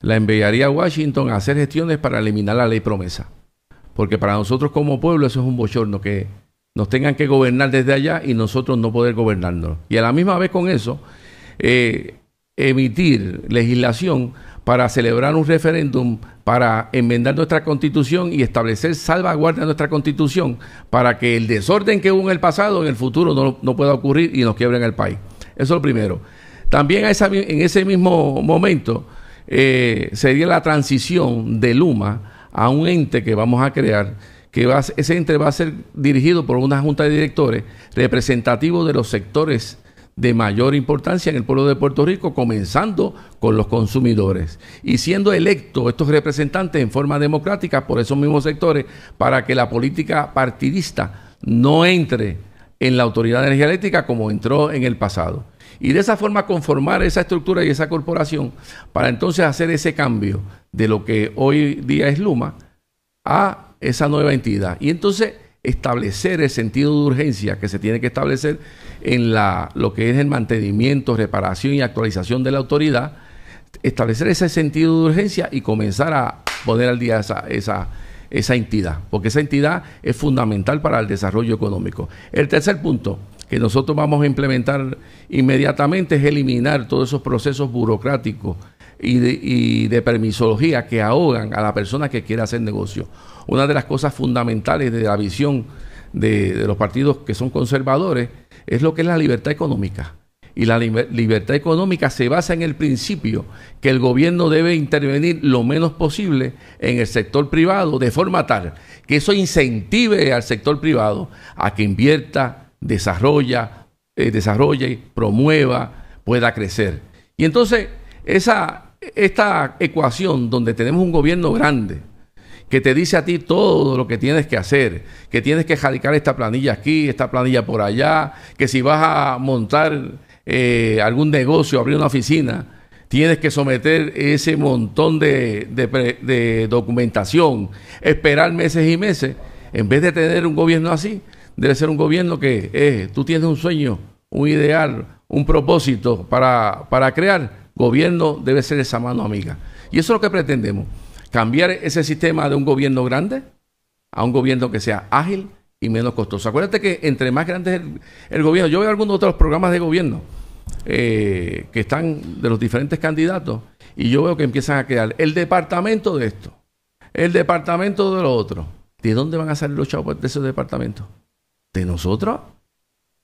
la enviaría a Washington a hacer gestiones para eliminar la ley promesa. Porque para nosotros como pueblo eso es un bochorno que nos tengan que gobernar desde allá y nosotros no poder gobernarnos. Y a la misma vez con eso, eh, emitir legislación para celebrar un referéndum, para enmendar nuestra constitución y establecer salvaguardia de nuestra constitución para que el desorden que hubo en el pasado en el futuro no, pueda ocurrir y nos quiebren el país. Eso es lo primero. También en ese mismo momento eh, sería la transición de Luma a un ente que vamos a crear, que va, ese ente va a ser dirigido por una junta de directores representativo de los sectores de mayor importancia en el pueblo de Puerto Rico, comenzando con los consumidores y siendo electos estos representantes en forma democrática por esos mismos sectores para que la política partidista no entre en la Autoridad de Energía Eléctrica como entró en el pasado y de esa forma conformar esa estructura y esa corporación para entonces hacer ese cambio de lo que hoy día es Luma a esa nueva entidad. Y entonces establecer el sentido de urgencia que se tiene que establecer en la, lo que es el mantenimiento, reparación y actualización de la autoridad, establecer ese sentido de urgencia y comenzar a poner al día esa, esa, esa entidad, porque esa entidad es fundamental para el desarrollo económico. El tercer punto, que nosotros vamos a implementar inmediatamente es eliminar todos esos procesos burocráticos y de, permisología que ahogan a la persona que quiere hacer negocio. Una de las cosas fundamentales de la visión de, los partidos que son conservadores es lo que es la libertad económica. Y la libertad económica se basa en el principio que el gobierno debe intervenir lo menos posible en el sector privado de forma tal que eso incentive al sector privado a que invierta, desarrolla, eh, y promueva, pueda crecer. Y entonces, esa, esta ecuación donde tenemos un gobierno grande, que te dice a ti todo lo que tienes que hacer, que tienes que jalicar esta planilla aquí, esta planilla por allá, que si vas a montar eh, algún negocio, abrir una oficina, tienes que someter ese montón de, de documentación, esperar meses y meses, en vez de tener un gobierno así, debe ser un gobierno que eh, tú tienes un sueño, un ideal, un propósito para, crear. Gobierno debe ser esa mano amiga. Y eso es lo que pretendemos, cambiar ese sistema de un gobierno grande a un gobierno que sea ágil y menos costoso. Acuérdate que entre más grande es el, gobierno, yo veo algunos otros programas de gobierno eh, que están de los diferentes candidatos y yo veo que empiezan a crear el departamento de esto, el departamento de lo otro. ¿De dónde van a salir los chavos de ese departamento? de nosotros.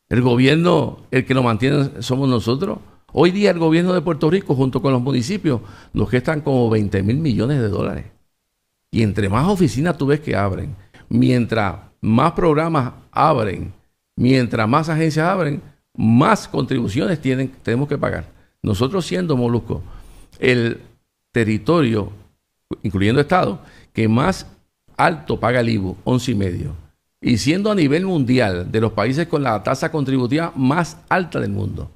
El gobierno, el que lo mantiene somos nosotros. Hoy día el gobierno de Puerto Rico junto con los municipios nos gestan como 20 mil millones de dólares. Y entre más oficinas tú ves que abren, mientras más programas abren, mientras más agencias abren, más contribuciones tienen, tenemos que pagar. Nosotros siendo Molusco, el territorio, incluyendo Estado, que más alto paga el IBU, 11 y medio y siendo a nivel mundial de los países con la tasa contributiva más alta del mundo.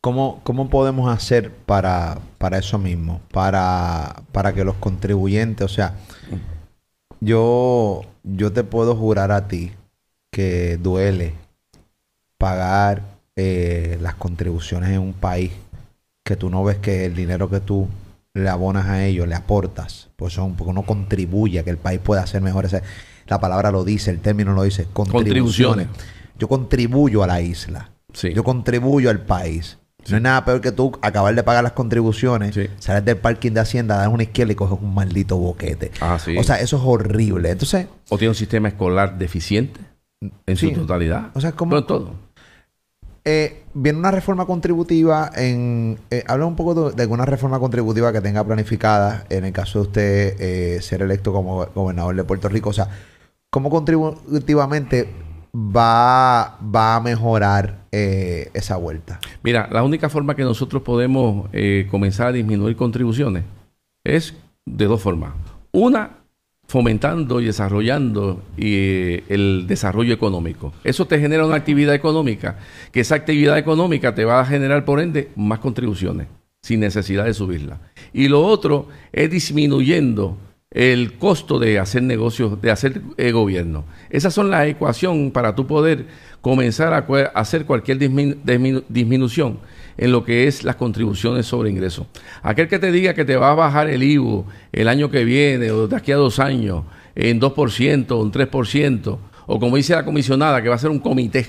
¿Cómo, cómo podemos hacer para, para eso mismo? Para, que los contribuyentes, o sea, yo, yo te puedo jurar a ti que duele pagar eh, las contribuciones en un país que tú no ves que el dinero que tú le abonas a ellos, le aportas, pues son, porque uno contribuye a que el país pueda hacer mejor. O la palabra lo dice, el término lo dice, contribuciones. Yo contribuyo a la isla. Yo contribuyo al país. No hay nada peor que tú acabar de pagar las contribuciones, salir sales del parking de Hacienda, das una izquierda y coges un maldito boquete. Ah, o sea, eso es horrible. Entonces. O tiene un sistema escolar deficiente en su totalidad. O sea, como. todo. Eh, viene una reforma contributiva en... Eh, habla un poco de, alguna reforma contributiva que tenga planificada en el caso de usted eh, ser electo como gobernador de Puerto Rico. O sea, ¿Cómo contributivamente va, va a mejorar eh, esa vuelta? Mira, la única forma que nosotros podemos eh, comenzar a disminuir contribuciones es de dos formas. Una, fomentando y desarrollando eh, el desarrollo económico. Eso te genera una actividad económica, que esa actividad económica te va a generar, por ende, más contribuciones, sin necesidad de subirla. Y lo otro es disminuyendo el costo de hacer negocios, de hacer eh, gobierno. Esas son la ecuación para tú poder comenzar a hacer cualquier disminución en lo que es las contribuciones sobre ingresos. Aquel que te diga que te va a bajar el IVU el año que viene o de aquí a dos años en 2%, un 3%, o como dice la comisionada, que va a ser un comité.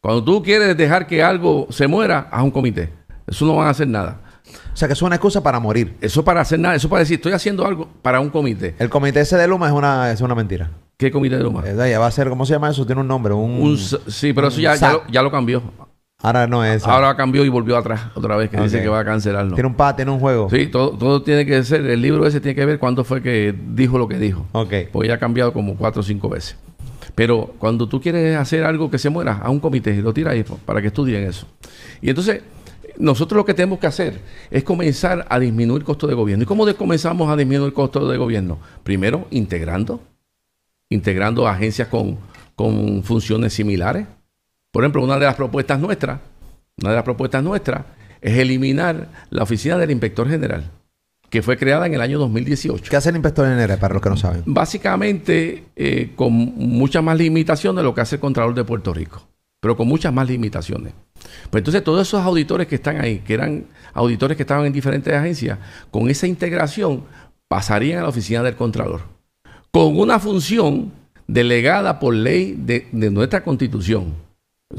Cuando tú quieres dejar que algo se muera, haz un comité. Eso no van a hacer nada. O sea, que es una excusa para morir. Eso para hacer nada, eso para decir, estoy haciendo algo para un comité. El comité ese de Luma es una, es una mentira. ¿Qué comité de Luma? Es va a ser, ¿cómo se llama eso? Tiene un nombre, un... sí, pero eso ya, lo, cambió. Ahora no es. Ahora cambió y volvió atrás otra vez, que dice que va a cancelarlo. Tiene un pa, tiene un juego. Sí, todo, todo tiene que ser. El libro ese tiene que ver cuándo fue que dijo lo que dijo. Ok. Pues ya ha cambiado como cuatro o cinco veces. Pero cuando tú quieres hacer algo que se muera, a un comité, lo tiras ahí para que estudien eso. Y entonces, nosotros lo que tenemos que hacer es comenzar a disminuir el costo de gobierno. ¿Y cómo comenzamos a disminuir el costo de gobierno? Primero, integrando, integrando agencias con, funciones similares. Por ejemplo, una de las propuestas nuestras, una de las propuestas nuestras es eliminar la oficina del inspector general, que fue creada en el año 2018. ¿Qué hace el inspector general para los que no saben? Básicamente, eh, con muchas más limitaciones de lo que hace el Contralor de Puerto Rico, pero con muchas más limitaciones. Pues entonces todos esos auditores que están ahí, que eran auditores que estaban en diferentes agencias, con esa integración pasarían a la oficina del Contralor, con una función delegada por ley de, de nuestra constitución.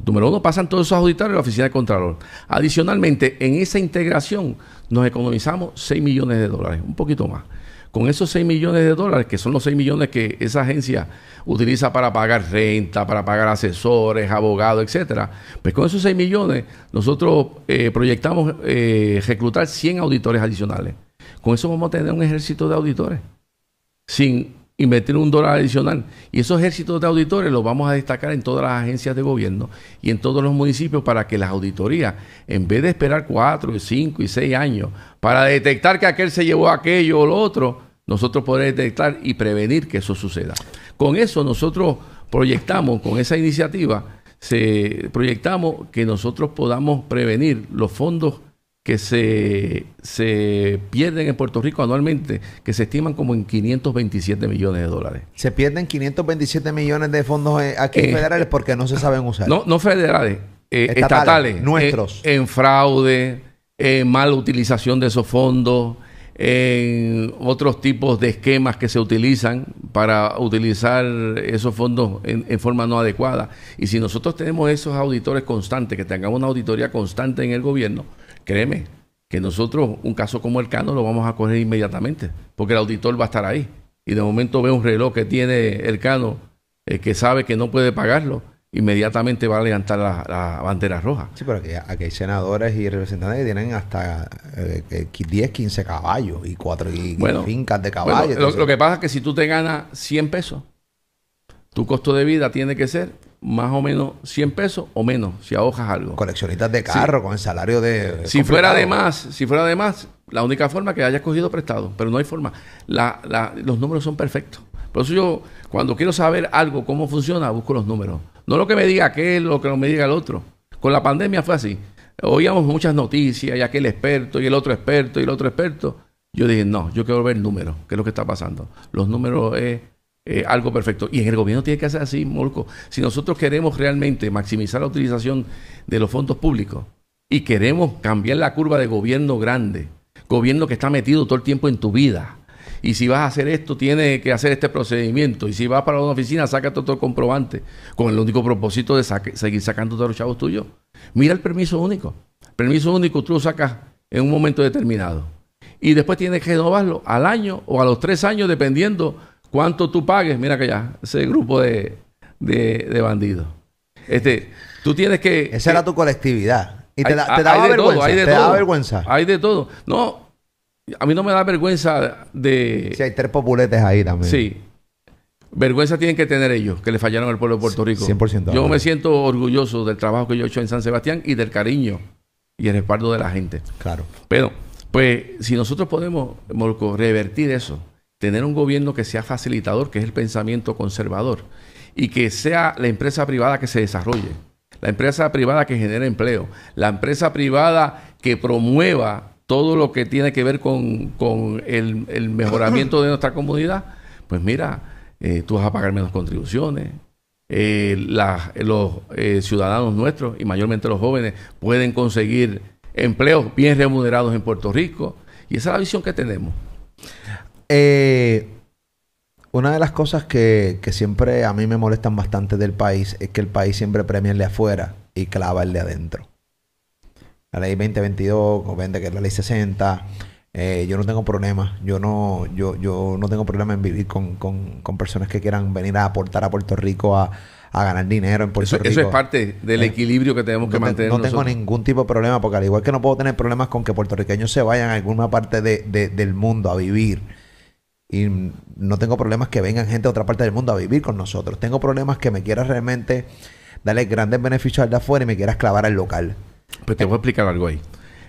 Número uno, pasan todos esos auditores a la oficina del Contralor. Adicionalmente, en esa integración nos economizamos 6 millones de dólares, un poquito más con esos 6 millones de dólares, que son los 6 millones que esa agencia utiliza para pagar renta, para pagar asesores, abogados, etcétera, pues con esos 6 millones nosotros eh, proyectamos eh, reclutar 100 auditores adicionales. Con eso vamos a tener un ejército de auditores. Sin y invertir un dólar adicional. Y esos ejércitos de auditores los vamos a destacar en todas las agencias de gobierno y en todos los municipios para que las auditorías, en vez de esperar cuatro, cinco y seis años para detectar que aquel se llevó aquello o lo otro, nosotros podemos detectar y prevenir que eso suceda. Con eso nosotros proyectamos, con esa iniciativa, se proyectamos que nosotros podamos prevenir los fondos que se, pierden en Puerto Rico anualmente, que se estiman como en 527 millones de dólares. Se pierden 527 millones de fondos eh, aquí eh, federales porque no se saben usar. No, no federales, eh, estatales, Nuestros. en fraude, en mala utilización de esos fondos, en otros tipos de esquemas que se utilizan para utilizar esos fondos en, forma no adecuada. Y si nosotros tenemos esos auditores constantes, que tengamos una auditoría constante en el gobierno, créeme que nosotros un caso como el Cano lo vamos a coger inmediatamente, porque el auditor va a estar ahí. Y de momento ve un reloj que tiene el Cano eh, que sabe que no puede pagarlo, inmediatamente va a levantar la, bandera roja. Sí, pero aquí, hay senadores y representantes que tienen hasta 10, eh, 15 eh, caballos y cuatro fincas de caballos. lo, lo que pasa es que si tú te ganas 100 pesos, tu costo de vida tiene que ser más o menos 100 pesos o menos si ahojas algo. Coleccionistas de carro con el salario de... Si fuera de más, si fuera de más, la única forma es que haya cogido prestado, pero no hay forma. los números son perfectos. Por eso yo, cuando quiero saber algo, cómo funciona, busco los números. No lo que me diga aquel, lo que me diga el otro. Con la pandemia fue así. Oíamos muchas noticias y aquel experto y el otro experto y el otro experto. Yo dije, no, yo quiero ver números, qué es lo que está pasando. Los números es eh, algo perfecto. Y el gobierno tiene que hacer así, Molco. Si nosotros queremos realmente maximizar la utilización de los fondos públicos y queremos cambiar la curva de gobierno grande, gobierno que está metido todo el tiempo en tu vida. Y si vas a hacer esto, tiene que hacer este procedimiento. Y si vas para una oficina, saca todo el comprobante con el único propósito de seguir sacando todos los chavos tuyos. Mira el permiso único. Permiso único tú lo sacas en un momento determinado. Y después tienes que renovarlo al año o a los tres años, dependiendo cuánto tú pagues, mira que ya, ese grupo de, bandidos. Este, tú tienes que... Esa era tu colectividad. Y te, da vergüenza. hay de todo. Hay de todo. No, a mí no me da vergüenza de... Si hay tres populetes ahí también. Sí. Vergüenza tienen que tener ellos, que le fallaron al pueblo de Puerto Rico. 100%. Yo me siento orgulloso del trabajo que yo he hecho en San Sebastián y del cariño y el respaldo de la gente. Claro. Pero, pues, si nosotros podemos, Morco, revertir eso, tener un gobierno que sea facilitador, que es el pensamiento conservador, y que sea la empresa privada que se desarrolle, la empresa privada que genere empleo, la empresa privada que promueva todo lo que tiene que ver con, el, mejoramiento de nuestra comunidad, pues mira, eh, tú vas a pagar menos contribuciones, eh, los eh, ciudadanos nuestros y mayormente los jóvenes pueden conseguir empleos bien remunerados en Puerto Rico. Y esa es la visión que tenemos. Eh, una de las cosas que, siempre a mí me molestan bastante del país es que el país siempre premia el de afuera y clava el de adentro. La ley 2022, vende que es la ley 60. Eh, yo no tengo problema. Yo no, yo, yo no tengo problema en vivir con, personas que quieran venir a aportar a Puerto Rico a, ganar dinero en Puerto eso, Rico. Eso es parte del eh, equilibrio que tenemos que mantener. No tengo ningún tipo de problema, porque al igual que no puedo tener problemas con que puertorriqueños se vayan a alguna parte del mundo a vivir y no tengo problemas que vengan gente de otra parte del mundo a vivir con nosotros. Tengo problemas que me quieras realmente darle grandes beneficios al de afuera y me quieras clavar al local. Pues te voy a explicar algo ahí.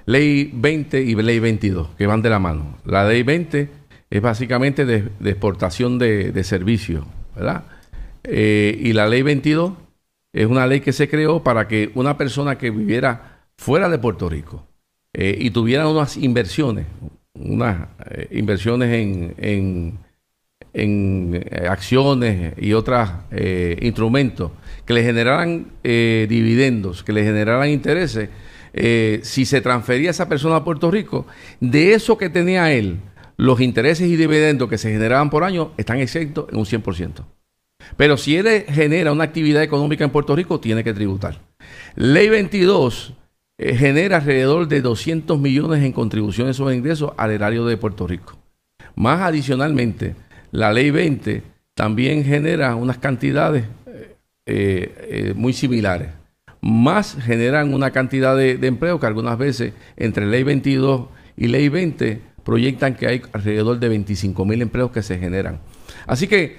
Ley 20 y ley 22, que van de la mano. La ley 20 es básicamente de, exportación de, servicios, ¿verdad? Eh, y la ley 22 es una ley que se creó para que una persona que viviera fuera de Puerto Rico eh, y tuviera unas inversiones, unas eh, inversiones en, eh, acciones y otros eh, instrumentos que le generaran dividendos, que le generaran intereses, si se transfería esa persona a Puerto Rico, de eso que tenía él, los intereses y dividendos que se generaban por año están exentos en un 100%. Pero si él genera una actividad económica en Puerto Rico, tiene que tributar. Ley 22 eh, genera alrededor de 200 millones en contribuciones sobre ingresos al erario de Puerto Rico. Más adicionalmente, la ley 20 también genera unas cantidades eh, eh, muy similares. Más generan una cantidad de, empleo que algunas veces entre ley 22 y ley 20 proyectan que hay alrededor de 25 mil empleos que se generan. Así que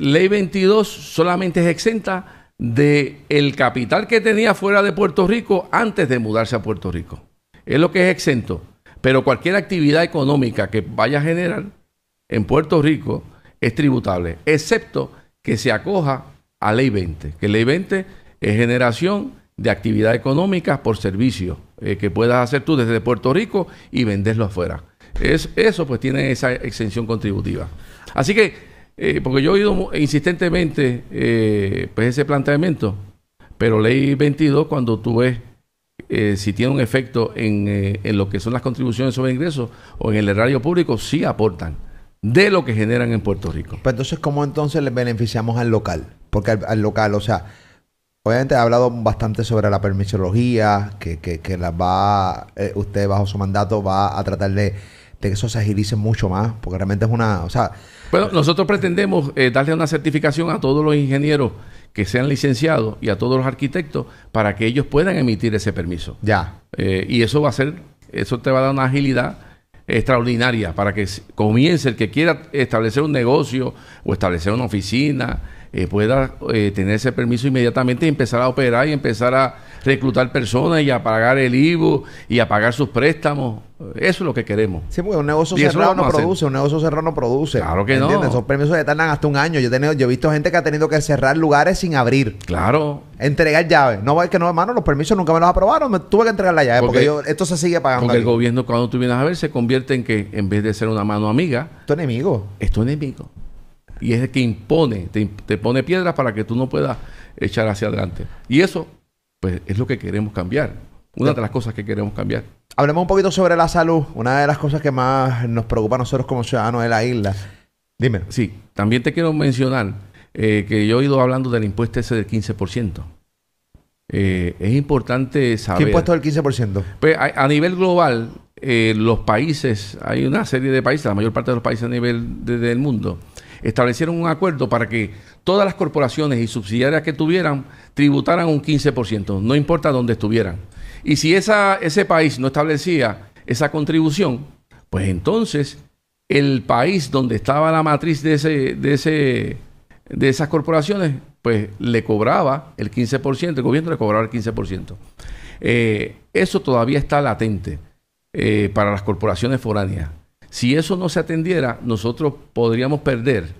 ley 22 solamente es exenta de el capital que tenía fuera de Puerto Rico antes de mudarse a Puerto Rico. Es lo que es exento. Pero cualquier actividad económica que vaya a generar en Puerto Rico es tributable, excepto que se acoja a Ley 20, que Ley 20 es generación de actividad económica por servicio eh, que puedas hacer tú desde Puerto Rico y venderlo afuera. Es, eso pues tiene esa exención contributiva. Así que eh, porque yo he oído insistentemente eh, pues ese planteamiento, pero ley 22 cuando tú ves eh, si tiene un efecto en, en, lo que son las contribuciones sobre ingresos o en el erario público, sí aportan de lo que generan en Puerto Rico. Pero pues, entonces, ¿cómo entonces le beneficiamos al local? Porque al, local, o sea, obviamente ha hablado bastante sobre la permisología, que, que, que va, usted bajo su mandato va a tratar de, de que eso se agilice mucho más, porque realmente es una, o sea, bueno, nosotros pretendemos eh, darle una certificación a todos los ingenieros que sean licenciados y a todos los arquitectos para que ellos puedan emitir ese permiso. Ya. Eh, y eso va a ser, eso te va a dar una agilidad extraordinaria para que comience el que quiera establecer un negocio o establecer una oficina eh, pueda eh, tener ese permiso inmediatamente y empezar a operar y empezar a reclutar personas y a pagar el Ivo y a pagar sus préstamos. Eso es lo que queremos. Sí, porque un negocio cerrado no produce, un negocio cerrado no produce. Claro que no. Esos permisos se tardan hasta un año. Yo he, tenido, yo he visto gente que ha tenido que cerrar lugares sin abrir. Claro. Entregar llaves. No, es que no, hermano, los permisos nunca me los aprobaron. tuve que entregar la llave porque, esto se sigue pagando. Porque el gobierno, cuando tú vienes a ver, se convierte en que en vez de ser una mano amiga... tu enemigo. Es tu enemigo y es el que impone, te, pone piedras para que tú no puedas echar hacia adelante. Y eso, pues, es lo que queremos cambiar. Una de las cosas que queremos cambiar. Hablemos un poquito sobre la salud. Una de las cosas que más nos preocupa a nosotros como ciudadanos de la isla. Dime. Sí, también te quiero mencionar eh, que yo he ido hablando del impuesto ese del 15%. Eh, es importante saber. ¿Qué impuesto del 15%? Pues a, a nivel global, eh, los países, hay una serie de países, la mayor parte de los países a nivel del mundo, establecieron un acuerdo para que todas las corporaciones y subsidiarias que tuvieran tributaran un 15%, no importa dónde estuvieran. Y si ese país no establecía esa contribución, pues entonces el país donde estaba la matriz de, ese, de, ese, de esas corporaciones, pues le cobraba el 15%, el gobierno le cobraba el 15%. Eh, eso todavía está latente eh, para las corporaciones foráneas. Si eso no se atendiera, nosotros podríamos perder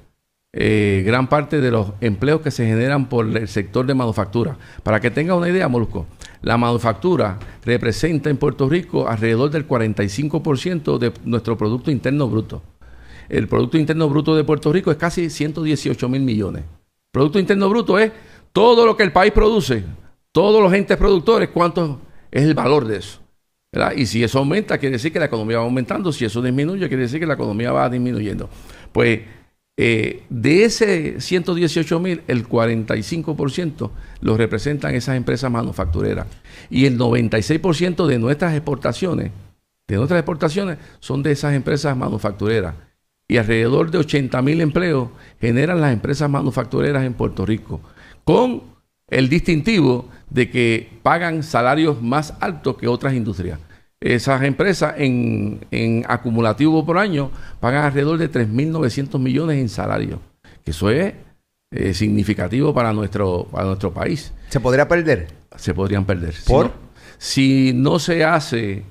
eh, gran parte de los empleos que se generan por el sector de manufactura. Para que tenga una idea, Molusco, la manufactura representa en Puerto Rico alrededor del 45% de nuestro Producto Interno Bruto. El Producto Interno Bruto de Puerto Rico es casi 118 mil millones. Producto Interno Bruto es todo lo que el país produce, todos los entes productores, cuánto es el valor de eso. Y si eso aumenta, quiere decir que la economía va aumentando. Si eso disminuye, quiere decir que la economía va disminuyendo. Pues eh, de ese 118 mil, el 45% lo representan esas empresas manufactureras. Y el 96% de nuestras exportaciones, de nuestras exportaciones, son de esas empresas manufactureras. Y alrededor de 80 mil empleos generan las empresas manufactureras en Puerto Rico. Con el distintivo de que pagan salarios más altos que otras industrias. Esas empresas en, acumulativo por año pagan alrededor de 3.900 millones en salarios, que eso es eh, significativo para nuestro, nuestro país. ¿Se podría perder? Se podrían perder. ¿Por? si no se hace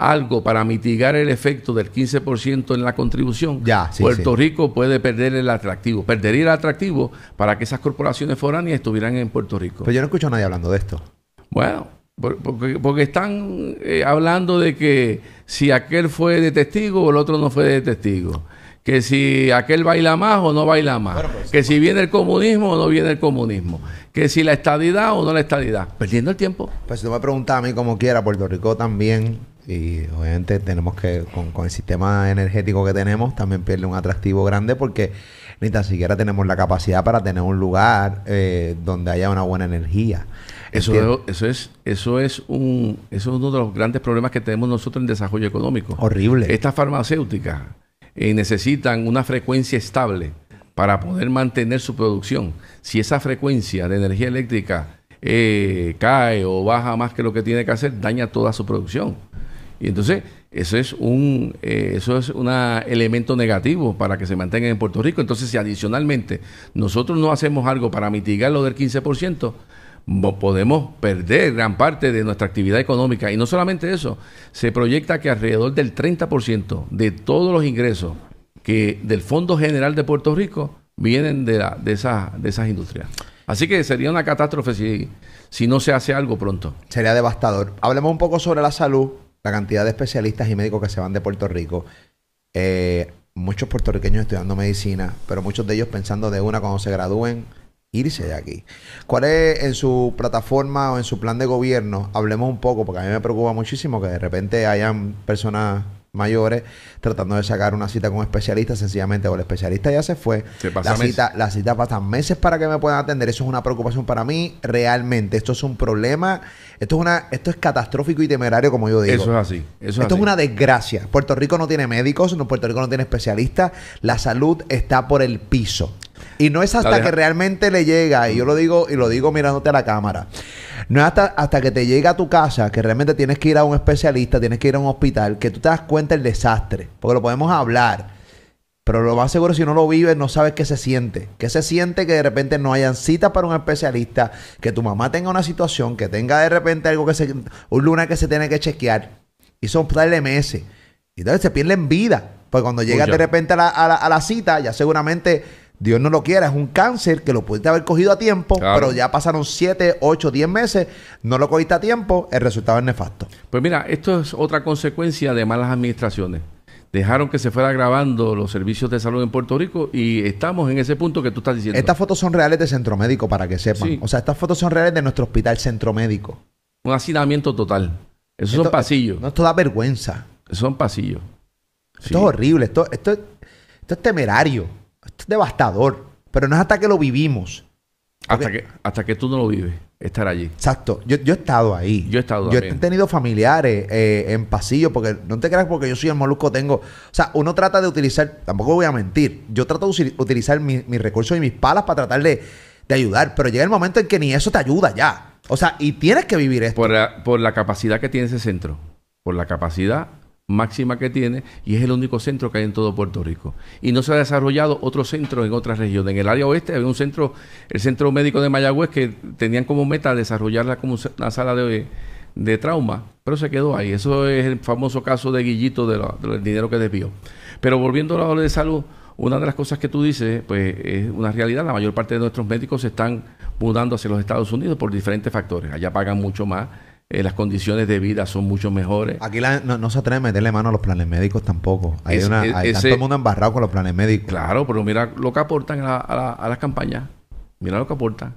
algo para mitigar el efecto del 15% en la contribución, Puerto Rico puede perder el atractivo, perdería el atractivo para que esas corporaciones foráneas estuvieran en Puerto Rico. Pero yo no escucho a nadie hablando de esto. Bueno, porque, están eh, hablando de que si aquel fue de testigo o el otro no fue de testigo. Que si aquel baila más o no baila más. Pues, que si viene el comunismo o no viene el comunismo que si la estadidad o no la estadidad. Perdiendo el tiempo. Pues si tú me preguntas a mí como quiera, Puerto Rico también y obviamente tenemos que, con, el sistema energético que tenemos, también pierde un atractivo grande porque ni tan siquiera tenemos la capacidad para tener un lugar eh, donde haya una buena energía. Eso eso es, eso es un, eso es uno de los grandes problemas que tenemos nosotros en desarrollo económico. Horrible. Estas farmacéuticas eh, necesitan una frecuencia estable para poder mantener su producción. Si esa frecuencia de energía eléctrica eh, cae o baja más que lo que tiene que hacer, daña toda su producción. Y entonces, eso es un eh, eso es un elemento negativo para que se mantenga en Puerto Rico. Entonces, si adicionalmente nosotros no hacemos algo para mitigar lo del 15%, podemos perder gran parte de nuestra actividad económica. Y no solamente eso, se proyecta que alrededor del 30% de todos los ingresos que del Fondo General de Puerto Rico vienen de, de, esas industrias. Así que sería una catástrofe si, si no se hace algo pronto. Sería devastador. Hablemos un poco sobre la salud la cantidad de especialistas y médicos que se van de Puerto Rico. Eh, muchos puertorriqueños estudiando medicina, pero muchos de ellos pensando de una cuando se gradúen, irse de aquí. ¿Cuál es en su plataforma o en su plan de gobierno? Hablemos un poco, porque a mí me preocupa muchísimo que de repente hayan personas mayores tratando de sacar una cita con un especialista, sencillamente o el especialista ya se fue. la, cita, la cita meses para que me puedan atender. Eso es una preocupación para mí realmente. Esto es un problema, esto es una esto es catastrófico y temerario como yo digo. Eso es así. esto es una desgracia. Puerto Rico no tiene médicos, Puerto Rico no tiene especialistas. La salud está por el piso. Y no es hasta que realmente le llega, y yo lo digo, y lo digo mirándote a la cámara. No es hasta, hasta que te llega a tu casa que realmente tienes que ir a un especialista, tienes que ir a un hospital, que tú te das cuenta del desastre. Porque lo podemos hablar. Pero lo más seguro, si no lo vives, no sabes qué se siente. ¿Qué se siente que de repente no hayan citas para un especialista? Que tu mamá tenga una situación, que tenga de repente algo que se. un luna que se tiene que chequear. Y son tres meses. Y entonces se pierden vida. Pues cuando llega de repente a la cita, ya seguramente Dios no lo quiera, es un cáncer que lo pudiste haber cogido a tiempo, pero ya pasaron 7, 8, 10 meses, no lo cogiste a tiempo, el resultado es nefasto. Pues mira, esto es otra consecuencia de malas administraciones. Dejaron que se fuera grabando los servicios de salud en Puerto Rico y estamos en ese punto que tú estás diciendo. Estas fotos son reales de Centro Médico, para que sepan. O sea, estas fotos son reales de nuestro hospital Centro Médico. Un hacinamiento total. Esos son eh, pasillos. No, esto da vergüenza. Esos son pasillos. Esto es horrible. Esto, esto, esto es temerario devastador, pero no es hasta que lo vivimos. Hasta, que, hasta que tú no lo vives, estar allí. Exacto. Yo, he estado ahí. Yo he estado Yo he tenido familiares eh, en pasillo, porque no te creas porque yo soy el molusco, tengo... O sea, uno trata de utilizar, tampoco voy a mentir, yo trato de utilizar mis recursos y mis palas para tratar de, ayudar, pero llega el momento en que ni eso te ayuda ya. O sea, y tienes que vivir esto. Por la, por la capacidad que tiene ese centro, por la capacidad máxima que tiene y es el único centro que hay en todo Puerto Rico. Y no se ha desarrollado otro centro en otras regiones. En el área oeste había un centro, el centro médico de Mayagüez, que tenían como meta desarrollarla como una sala de, de trauma, pero se quedó ahí. Eso es el famoso caso de Guillito de del dinero que desvió. Pero volviendo a la de salud, una de las cosas que tú dices, pues es una realidad. La mayor parte de nuestros médicos se están mudando hacia los Estados Unidos por diferentes factores. Allá pagan mucho más eh, las condiciones de vida son mucho mejores. Aquí no, se atreve a meterle mano a los planes médicos tampoco. Hay, todo el mundo embarrado con los planes médicos. Claro, pero mira lo que aportan a, las campañas. Mira lo que aportan.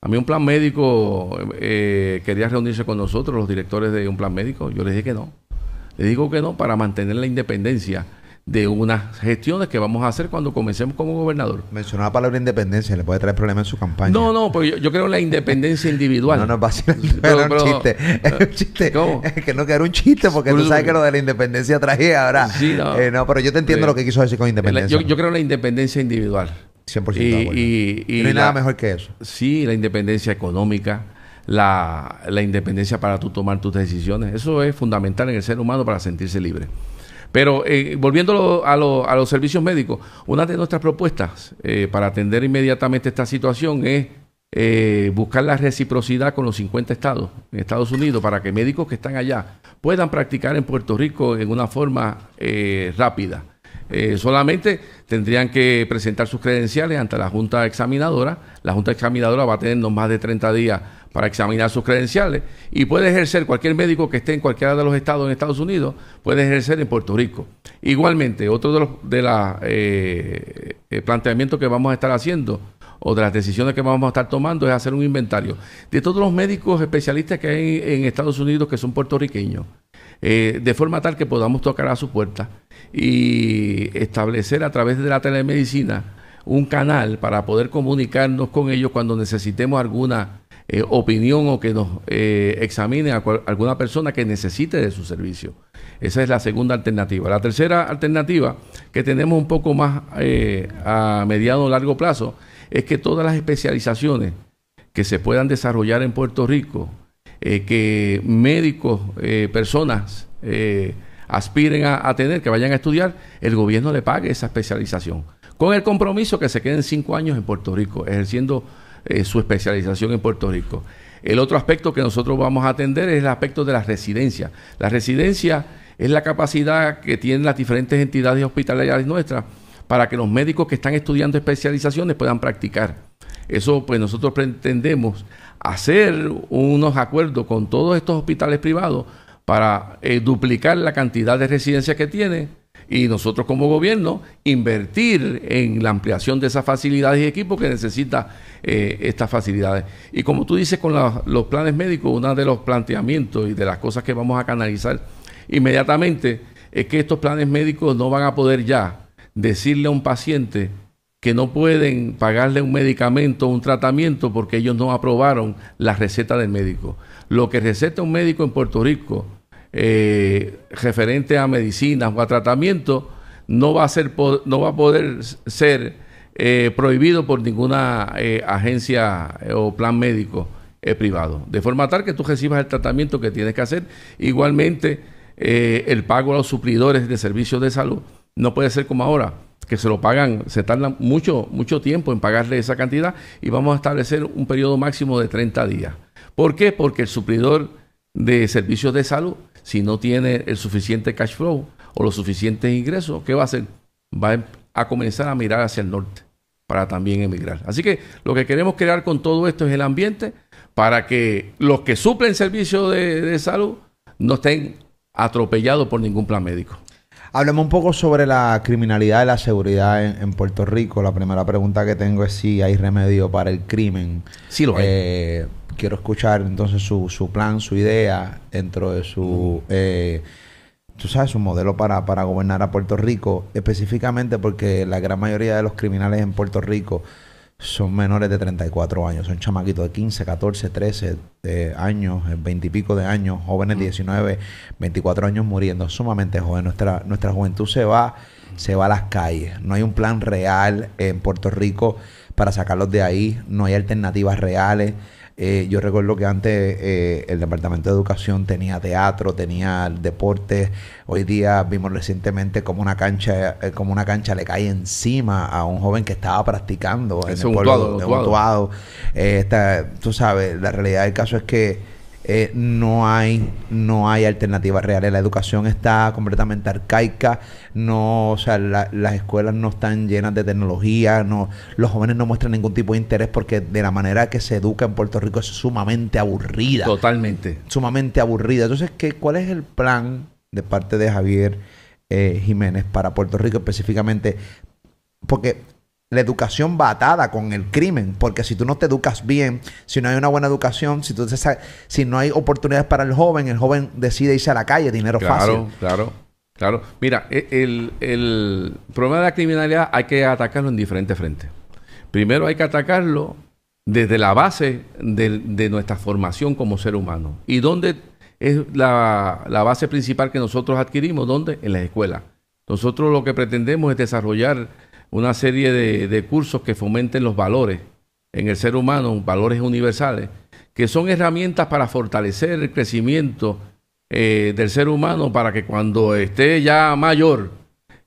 A mí un plan médico eh, quería reunirse con nosotros, los directores de un plan médico. Yo les dije que no. Le digo que no para mantener la independencia de unas gestiones que vamos a hacer cuando comencemos como gobernador. Mencionaba la palabra independencia, le puede traer problemas en su campaña. No, no, pues yo, creo en la independencia individual. No, no, es pero, era un chiste. un eh, chiste. ¿Cómo? Es que no, que era un chiste, porque tú sabes que lo de la independencia traje ahora. Sí, no. Eh, no, pero yo te entiendo eh, lo que quiso decir con independencia. yo, yo, creo en la independencia individual. 100% y, y, y, no hay nada mejor que eso. Sí, la independencia económica, la, la independencia para tú tomar tus decisiones. Eso es fundamental en el ser humano para sentirse libre. Pero eh, volviendo a, los servicios médicos, una de nuestras propuestas eh, para atender inmediatamente esta situación es eh, buscar la reciprocidad con los 50 estados en Estados Unidos para que médicos que están allá puedan practicar en Puerto Rico en una forma eh, rápida. solamente tendrían que presentar sus credenciales ante la Junta Examinadora. La Junta Examinadora va a tener más de 30 días para examinar sus credenciales y puede ejercer cualquier médico que esté en cualquiera de los estados en Estados Unidos, puede ejercer en Puerto Rico. Igualmente, otro de los de la, eh, eh, planteamientos que vamos a estar haciendo o de las decisiones que vamos a estar tomando es hacer un inventario de todos los médicos especialistas que hay en, Estados Unidos que son puertorriqueños, eh, de forma tal que podamos tocar a su puerta y establecer a través de la telemedicina un canal para poder comunicarnos con ellos cuando necesitemos alguna eh, opinión o que nos eh, examine a alguna persona que necesite de su servicio. Esa es la segunda alternativa. La tercera alternativa que tenemos un poco más eh, a mediano o largo plazo es que todas las especializaciones que se puedan desarrollar en Puerto Rico, que médicos, personas aspiren a tener, que vayan a estudiar, el gobierno le pague esa especialización. Con el compromiso que se queden cinco años en Puerto Rico, ejerciendo eh, su especialización en Puerto Rico. El otro aspecto que nosotros vamos a atender es el aspecto de la residencia. La residencia es la capacidad que tienen las diferentes entidades hospitalarias nuestras para que los médicos que están estudiando especializaciones puedan practicar. Eso pues nosotros pretendemos hacer unos acuerdos con todos estos hospitales privados para eh, duplicar la cantidad de residencias que tienen y nosotros como gobierno invertir en la ampliación de esas facilidades y equipos que necesita eh, estas facilidades. Y como tú dices con los planes médicos, uno de los planteamientos y de las cosas que vamos a canalizar inmediatamente es que estos planes médicos no van a poder ya decirle a un paciente que no pueden pagarle un medicamento, un tratamiento, porque ellos no aprobaron la receta del médico. Lo que receta un médico en Puerto Rico eh, referente a medicinas o a tratamiento no va a ser no va a poder ser eh, prohibido por ninguna eh, agencia o plan médico privado de forma tal que tú recibas el tratamiento que tienes que hacer igualmente el pago a los suplidores de servicios de salud no puede ser como ahora que se lo pagan, se tarda mucho, mucho tiempo en pagarle esa cantidad y vamos a establecer un periodo máximo de 30 días. ¿Por qué? Porque el suplidor de servicios de salud si no tiene el suficiente cash flow o los suficientes ingresos, ¿qué va a hacer? Va a comenzar a mirar hacia el norte para también emigrar. Así que lo que queremos crear con todo esto es el ambiente para que los que suplen servicios de, salud no estén atropellados por ningún plan médico. Hablemos un poco sobre la criminalidad y la seguridad en, Puerto Rico. La primera pregunta que tengo es si hay remedio para el crimen. Sí lo hay. Eh, quiero escuchar entonces su, su plan, su idea dentro de su... Eh, tú sabes, su modelo para, gobernar a Puerto Rico, específicamente porque la gran mayoría de los criminales en Puerto Rico son menores de 34 años, son chamaquitos de 15, 14, 13 años, 20 y pico de años, jóvenes de 19, 24 años muriendo, sumamente jóvenes. Nuestra, nuestra juventud se va, se va a las calles. No hay un plan real en Puerto Rico para sacarlos de ahí, no hay alternativas reales. Eh, yo recuerdo que antes eh, el Departamento de Educación tenía teatro, tenía deporte. Hoy día vimos recientemente como una cancha, eh, como una cancha le cae encima a un joven que estaba practicando en el pueblo, de tú sabes, la realidad del caso es que eh, no hay no hay alternativas reales. La educación está completamente arcaica, no, o sea, las escuelas no están llenas de tecnología, no, los jóvenes no muestran ningún tipo de interés porque de la manera que se educa en Puerto Rico es sumamente aburrida. Totalmente. Sumamente aburrida. Entonces, ¿qué, ¿cuál es el plan de parte de Javier eh, Jiménez para Puerto Rico específicamente? Porque la educación batada con el crimen, porque si tú no te educas bien, si no hay una buena educación, si, si no hay oportunidades para el joven, el joven decide irse a la calle, dinero claro, fácil. Claro, claro. Mira, e-, el, problema de la criminalidad hay que atacarlo en diferentes frentes. Primero hay que atacarlo desde la base de, nuestra formación como ser humano. ¿Y dónde es la, la base principal que nosotros adquirimos? ¿Dónde? En las escuelas. Nosotros lo que pretendemos es desarrollar una serie de, cursos que fomenten los valores en el ser humano, valores universales, que son herramientas para fortalecer el crecimiento eh, del ser humano para que cuando esté ya mayor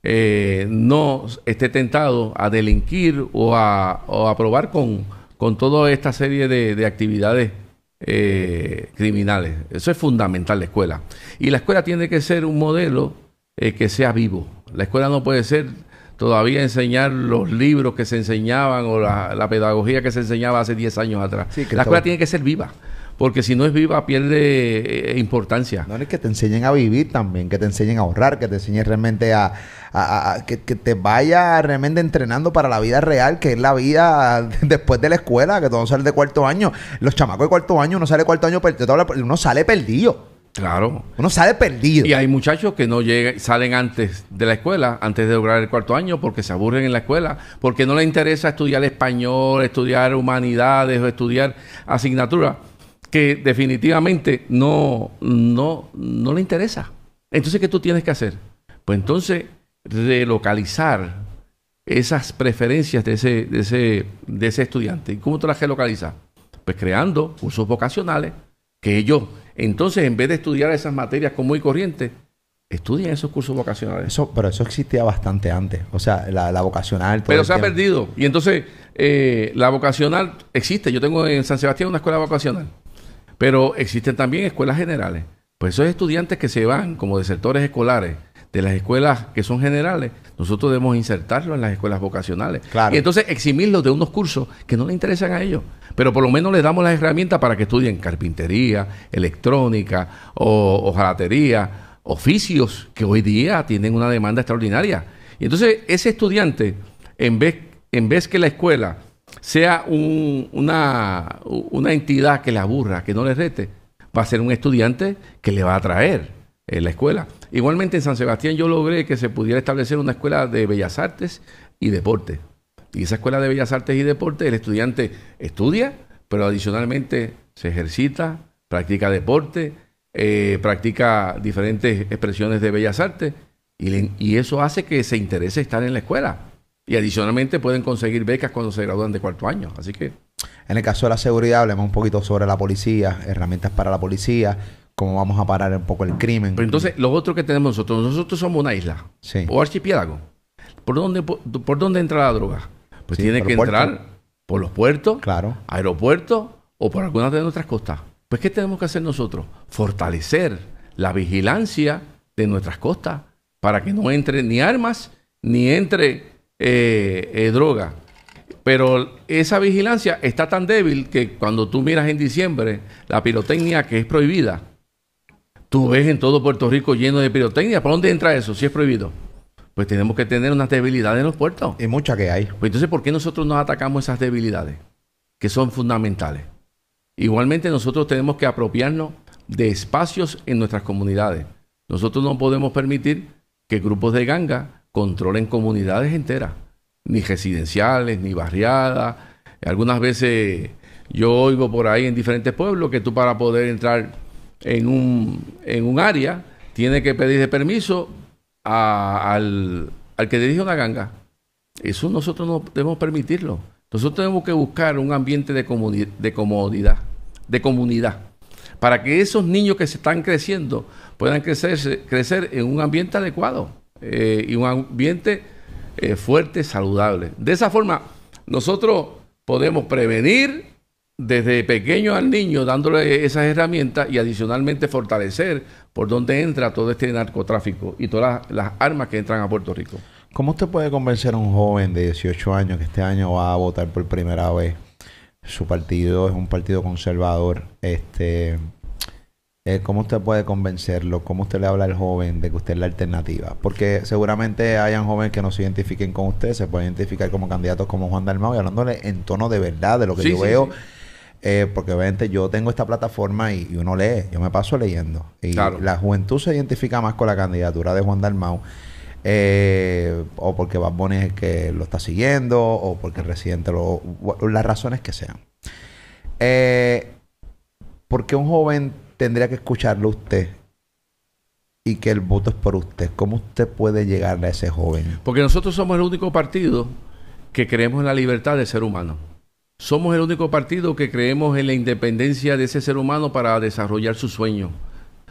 eh, no esté tentado a delinquir o a, probar con, con, toda esta serie de, actividades eh, criminales. Eso es fundamental la escuela. Y la escuela tiene que ser un modelo que sea vivo. La escuela no puede ser todavía enseñar los libros que se enseñaban o la, pedagogía que se enseñaba hace 10 años atrás. la escuela tiene que ser viva porque si no es viva pierde eh, importancia. No, es que te enseñen a vivir también, que te enseñen a ahorrar, que te enseñen realmente a, que, te vaya realmente entrenando para la vida real, que es la vida después de la escuela, que todo sale de cuarto año. Los chamacos de cuarto año, no sale de cuarto año, uno sale perdido. Claro. Uno sale perdido. Y hay muchachos que no llegan, salen antes de la escuela, antes de lograr el cuarto año, porque se aburren en la escuela, porque no les interesa estudiar español, estudiar humanidades o estudiar asignaturas que definitivamente no, no, no le interesa. Entonces, ¿qué tú tienes que hacer? Pues entonces, relocalizar esas preferencias de ese, de ese, de ese estudiante. ¿Y cómo tú las relocalizas? Pues creando cursos vocacionales que ellos entonces, en vez de estudiar esas materias como muy corrientes, estudian esos cursos vocacionales. Eso, pero eso existía bastante antes. O sea, la, vocacional. pero se ha perdido. Y entonces, eh, la vocacional existe. Yo tengo en San Sebastián una escuela vocacional. Pero existen también escuelas generales. Pues esos estudiantes que se van como desertores escolares de las escuelas que son generales, nosotros debemos insertarlo en las escuelas vocacionales. Y entonces eximirlos de unos cursos que no le interesan a ellos. Pero por lo menos le damos las herramientas para que estudien carpintería, electrónica, o, jalatería, oficios que hoy día tienen una demanda extraordinaria. Y entonces ese estudiante, en vez, en vez que la escuela sea una, una entidad que le aburra, que no le rete, va a ser un estudiante que le va a atraer en la escuela. Igualmente en San Sebastián yo logré que se pudiera establecer una escuela de bellas artes y deporte. Y esa escuela de bellas artes y deporte, el estudiante estudia, pero adicionalmente se ejercita, practica deporte, eh, practica diferentes expresiones de bellas artes y, y eso hace que se interese estar en la escuela. Y adicionalmente pueden conseguir becas cuando se gradúan de cuarto año. Así que. En el caso de la seguridad, hablemos un poquito sobre la policía, herramientas para la policía, cómo vamos a parar un poco el crimen. Pero entonces, los otros que tenemos nosotros, nosotros somos una isla sí. o archipiélago. ¿Por dónde, por, dónde entra la droga? Pues tiene que entrar por los puertos, claro. aeropuertos o por algunas de nuestras costas. Pues, ¿qué tenemos que hacer nosotros? Fortalecer la vigilancia de nuestras costas para que no entre ni armas ni entre eh, eh, droga. Pero esa vigilancia está tan débil que cuando tú miras en diciembre la pirotecnia que es prohibida, tú ves en todo Puerto Rico lleno de pirotecnia. ¿Para dónde entra eso si es prohibido? Pues tenemos que tener unas debilidades en los puertos. Y mucha que hay. Pues entonces, ¿por qué nosotros nos atacamos esas debilidades que son fundamentales? Igualmente, nosotros tenemos que apropiarnos de espacios en nuestras comunidades. Nosotros no podemos permitir que grupos de ganga controlen comunidades enteras, ni residenciales, ni barriadas. Algunas veces yo oigo por ahí en diferentes pueblos que tú para poder entrar en un, en un área, tiene que pedirle permiso al, que dirige una ganga. Eso nosotros no debemos permitirlo. Nosotros tenemos que buscar un ambiente de, comodidad, de comunidad, para que esos niños que se están creciendo puedan crecer en un ambiente adecuado eh, y un ambiente eh, fuerte, saludable. De esa forma, nosotros podemos prevenir desde pequeño al niño dándole esas herramientas y adicionalmente fortalecer por dónde entra todo este narcotráfico y todas las, armas que entran a Puerto Rico. ¿Cómo usted puede convencer a un joven de 18 años que este año va a votar por primera vez? Su partido es un partido conservador. Este, eh, ¿Cómo usted puede convencerlo? ¿Cómo usted le habla al joven de que usted es la alternativa? Porque seguramente hayan jóvenes que no se identifiquen con usted, se pueden identificar como candidatos como Juan Dalmau y hablándole en tono de verdad de lo que yo veo. Eh, porque obviamente yo tengo esta plataforma y, uno lee, yo me paso leyendo. Y la juventud se identifica más con la candidatura de Juan Dalmau. Eh, o porque Bad es que lo está siguiendo, o porque el lo. las razones que sean. Eh, ¿Por qué un joven tendría que escucharlo usted y que el voto es por usted? ¿Cómo usted puede llegarle a ese joven? Porque nosotros somos el único partido que creemos en la libertad del ser humano. Somos el único partido que creemos en la independencia de ese ser humano para desarrollar su sueño.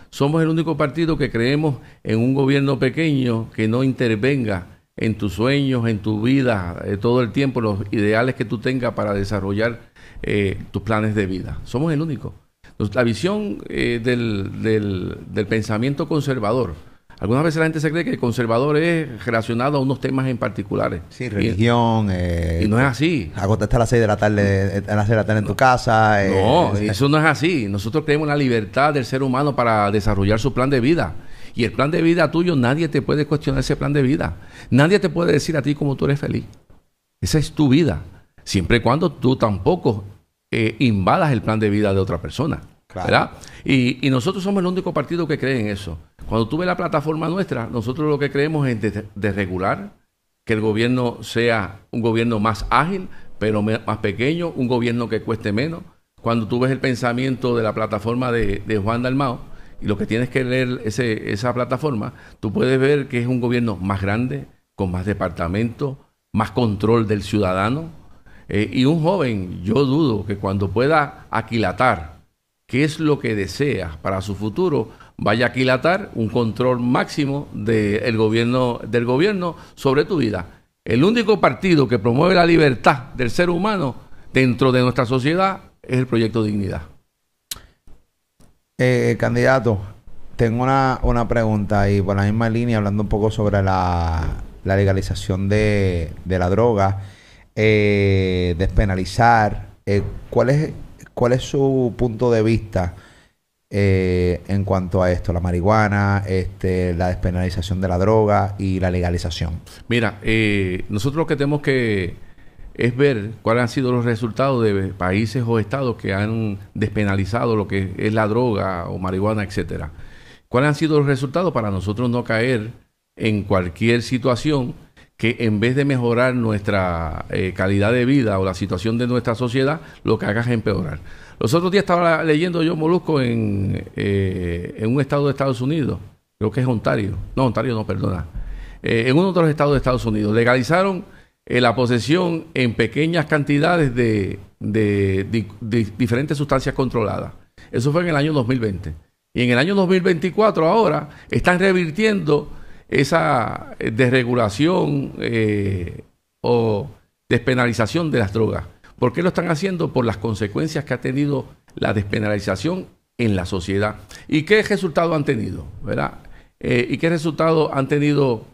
Somos el único partido que creemos en un gobierno pequeño que no intervenga en tus sueños, en tu vida, eh, todo el tiempo, los ideales que tú tengas para desarrollar eh, tus planes de vida. Somos el único. la visión eh, del pensamiento conservador algunas veces la gente se cree que el conservador es relacionado a unos temas en particulares. Sí, religión. Y, eh, no es así. Acostarte a las 6 de la tarde, eh, a las seis de la tarde en tu casa. Eh. no, eso no es así. Nosotros creemos en la libertad del ser humano para desarrollar su plan de vida. Y el plan de vida tuyo, nadie te puede cuestionar ese plan de vida. Nadie te puede decir a ti cómo tú eres feliz. Esa es tu vida. Siempre y cuando tú tampoco invadas el plan de vida de otra persona. ¿Verdad? y nosotros somos el único partido que cree en eso. Cuando tú ves la plataforma nuestra, nosotros lo que creemos es de, regular, que el gobierno sea un gobierno más ágil, pero más pequeño, un gobierno que cueste menos. Cuando tú ves el pensamiento de la plataforma de, Juan Dalmao, y lo que tienes que leer esa plataforma, tú puedes ver que es un gobierno más grande, con más departamentos, más control del ciudadano. Eh, y un joven, yo dudo que cuando pueda aquilatar qué es lo que desea para su futuro, vaya a aquilatar un control máximo de gobierno, del gobierno sobre tu vida. El único partido que promueve la libertad del ser humano dentro de nuestra sociedad es el Proyecto Dignidad. Eh, eh, candidato, tengo una, una, pregunta y por la misma línea, hablando un poco sobre la, legalización de, la droga, eh, despenalizar, ¿cuál, es, ¿cuál es su punto de vista? Eh, en cuanto a esto, la marihuana, este, la despenalización de la droga y la legalización. Mira, eh, nosotros lo que tenemos que es ver cuáles han sido los resultados de países o estados que han despenalizado lo que es la droga o marihuana, etcétera. ¿Cuáles han sido los resultados para nosotros no caer en cualquier situación que en vez de mejorar nuestra eh, calidad de vida o la situación de nuestra sociedad, lo que haga es empeorar? Los otros días estaba leyendo yo Molusco en, eh, en un estado de Estados Unidos, creo que es Ontario, no, Ontario no, perdona, eh, en uno de los estados de Estados Unidos, legalizaron eh, la posesión en pequeñas cantidades de, diferentes sustancias controladas. Eso fue en el año 2020. Y en el año 2024 ahora están revirtiendo esa desregulación o despenalización de las drogas. ¿Por qué lo están haciendo? Por las consecuencias que ha tenido la despenalización en la sociedad. ¿Y qué resultado han tenido? ¿Verdad? Eh, ¿Y qué resultado han tenido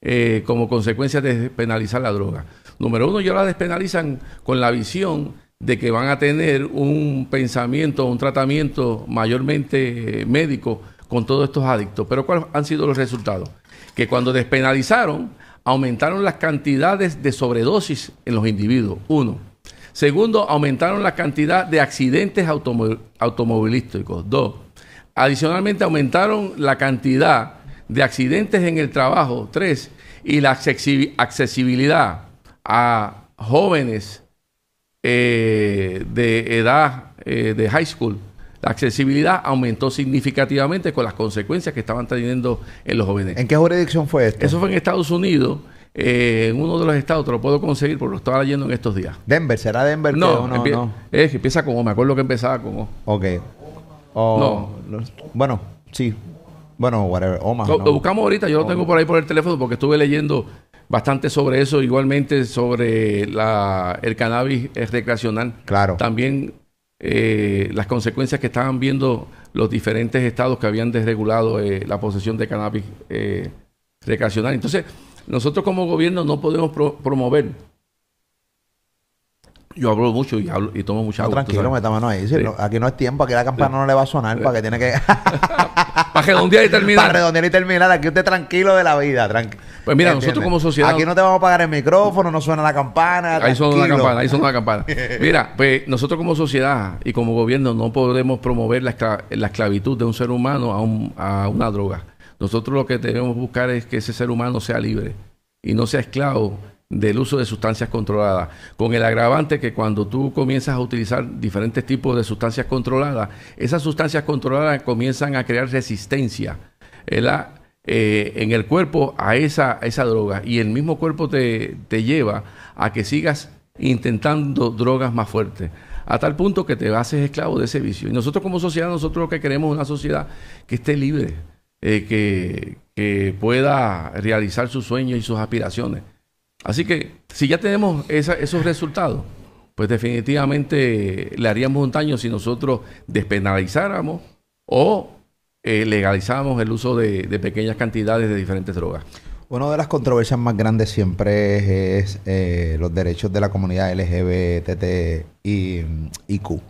eh, como consecuencia de despenalizar la droga? Número uno, ya la despenalizan con la visión de que van a tener un pensamiento, un tratamiento mayormente eh, médico con todos estos adictos. Pero ¿cuáles han sido los resultados? Que cuando despenalizaron, aumentaron las cantidades de sobredosis en los individuos. Uno. Segundo, aumentaron la cantidad de accidentes automovilísticos. Dos, adicionalmente aumentaron la cantidad de accidentes en el trabajo. Tres, y la accesibilidad a jóvenes eh, de edad eh, de high school. La accesibilidad aumentó significativamente con las consecuencias que estaban teniendo en los jóvenes. ¿En qué jurisdicción fue esto? Eso fue en Estados Unidos eh, en uno de los estados, te lo puedo conseguir porque lo estaba leyendo en estos días. Denver, ¿será Denver? No, no, Es empieza con O, me acuerdo que empezaba con O. Ok. O, no. bueno, sí. Bueno, whatever. Oma. Lo, buscamos ahorita, yo lo tengo por ahí por el teléfono porque estuve leyendo bastante sobre eso, igualmente sobre el cannabis recreacional. Claro. También eh, las consecuencias que estaban viendo los diferentes estados que habían desregulado eh, la posesión de cannabis recreacional. Entonces, nosotros como gobierno no podemos promover. Yo hablo mucho y hablo y tomo mucha no, agua. Tranquilo, me mano ahí. aquí no es tiempo, aquí la campana no le va a sonar para que tiene que. para redondear y terminar. Para redondear y terminar. Aquí usted tranquilo de la vida. Tranqui... Pues mira, nosotros como sociedad. Aquí no te vamos a pagar el micrófono, no suena la campana. Ahí suena la campana, ahí suena la campana. mira, pues nosotros como sociedad y como gobierno no podemos promover la, la esclavitud de un ser humano a, un, a una droga. Nosotros lo que debemos buscar es que ese ser humano sea libre y no sea esclavo del uso de sustancias controladas, con el agravante que cuando tú comienzas a utilizar diferentes tipos de sustancias controladas, esas sustancias controladas comienzan a crear resistencia eh, en el cuerpo a esa, esa, droga y el mismo cuerpo te, te lleva a que sigas intentando drogas más fuertes a tal punto que te haces esclavo de ese vicio. Y nosotros como sociedad, nosotros lo que queremos es una sociedad que esté libre, eh, que, pueda realizar sus sueños y sus aspiraciones. Así que si ya tenemos esos resultados, pues definitivamente le haríamos un daño si nosotros despenalizáramos o eh, legalizamos legalizáramos el uso de, pequeñas cantidades de diferentes drogas. Una de las controversias más grandes siempre es, eh, los derechos de la comunidad LGBT y, mm, Q.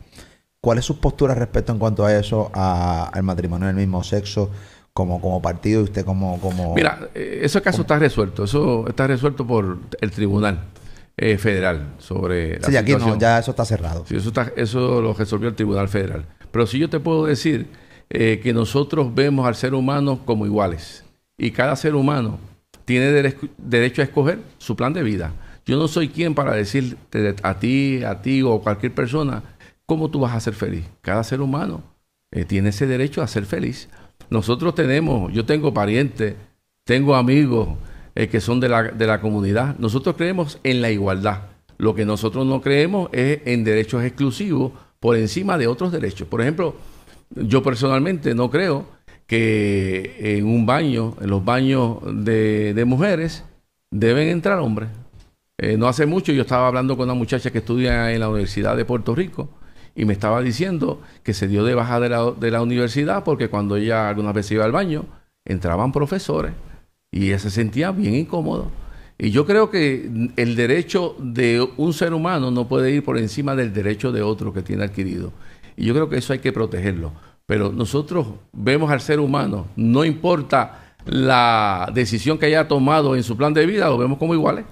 ¿Cuál es su postura respecto en cuanto a eso, al matrimonio del mismo sexo? como, como partido y usted como, como... Mira, eh, ese caso está resuelto. Eso está resuelto por el Tribunal eh, Federal sobre la sí, aquí no, ya eso está cerrado. Sí, eso, está, eso lo resolvió el Tribunal Federal. Pero si yo te puedo decir eh, que nosotros vemos al ser humano como iguales. Y cada ser humano tiene derecho a escoger su plan de vida. Yo no soy quien para decir a ti, a ti o cualquier persona cómo tú vas a ser feliz. Cada ser humano tiene ese derecho a ser feliz. Nosotros tenemos, yo tengo parientes, tengo amigos eh, que son de la, de la comunidad. Nosotros creemos en la igualdad. Lo que nosotros no creemos es en derechos exclusivos por encima de otros derechos. Por ejemplo, yo personalmente no creo que en un baño, en los baños de, mujeres, deben entrar hombres. Eh, no hace mucho yo estaba hablando con una muchacha que estudia en la Universidad de Puerto Rico y me estaba diciendo que se dio de baja de la, universidad porque cuando ella algunas veces iba al baño, entraban profesores y ella se sentía bien incómodo. Y yo creo que el derecho de un ser humano no puede ir por encima del derecho de otro que tiene adquirido. Y yo creo que eso hay que protegerlo. Pero nosotros vemos al ser humano, no importa la decisión que haya tomado en su plan de vida, lo vemos como iguales.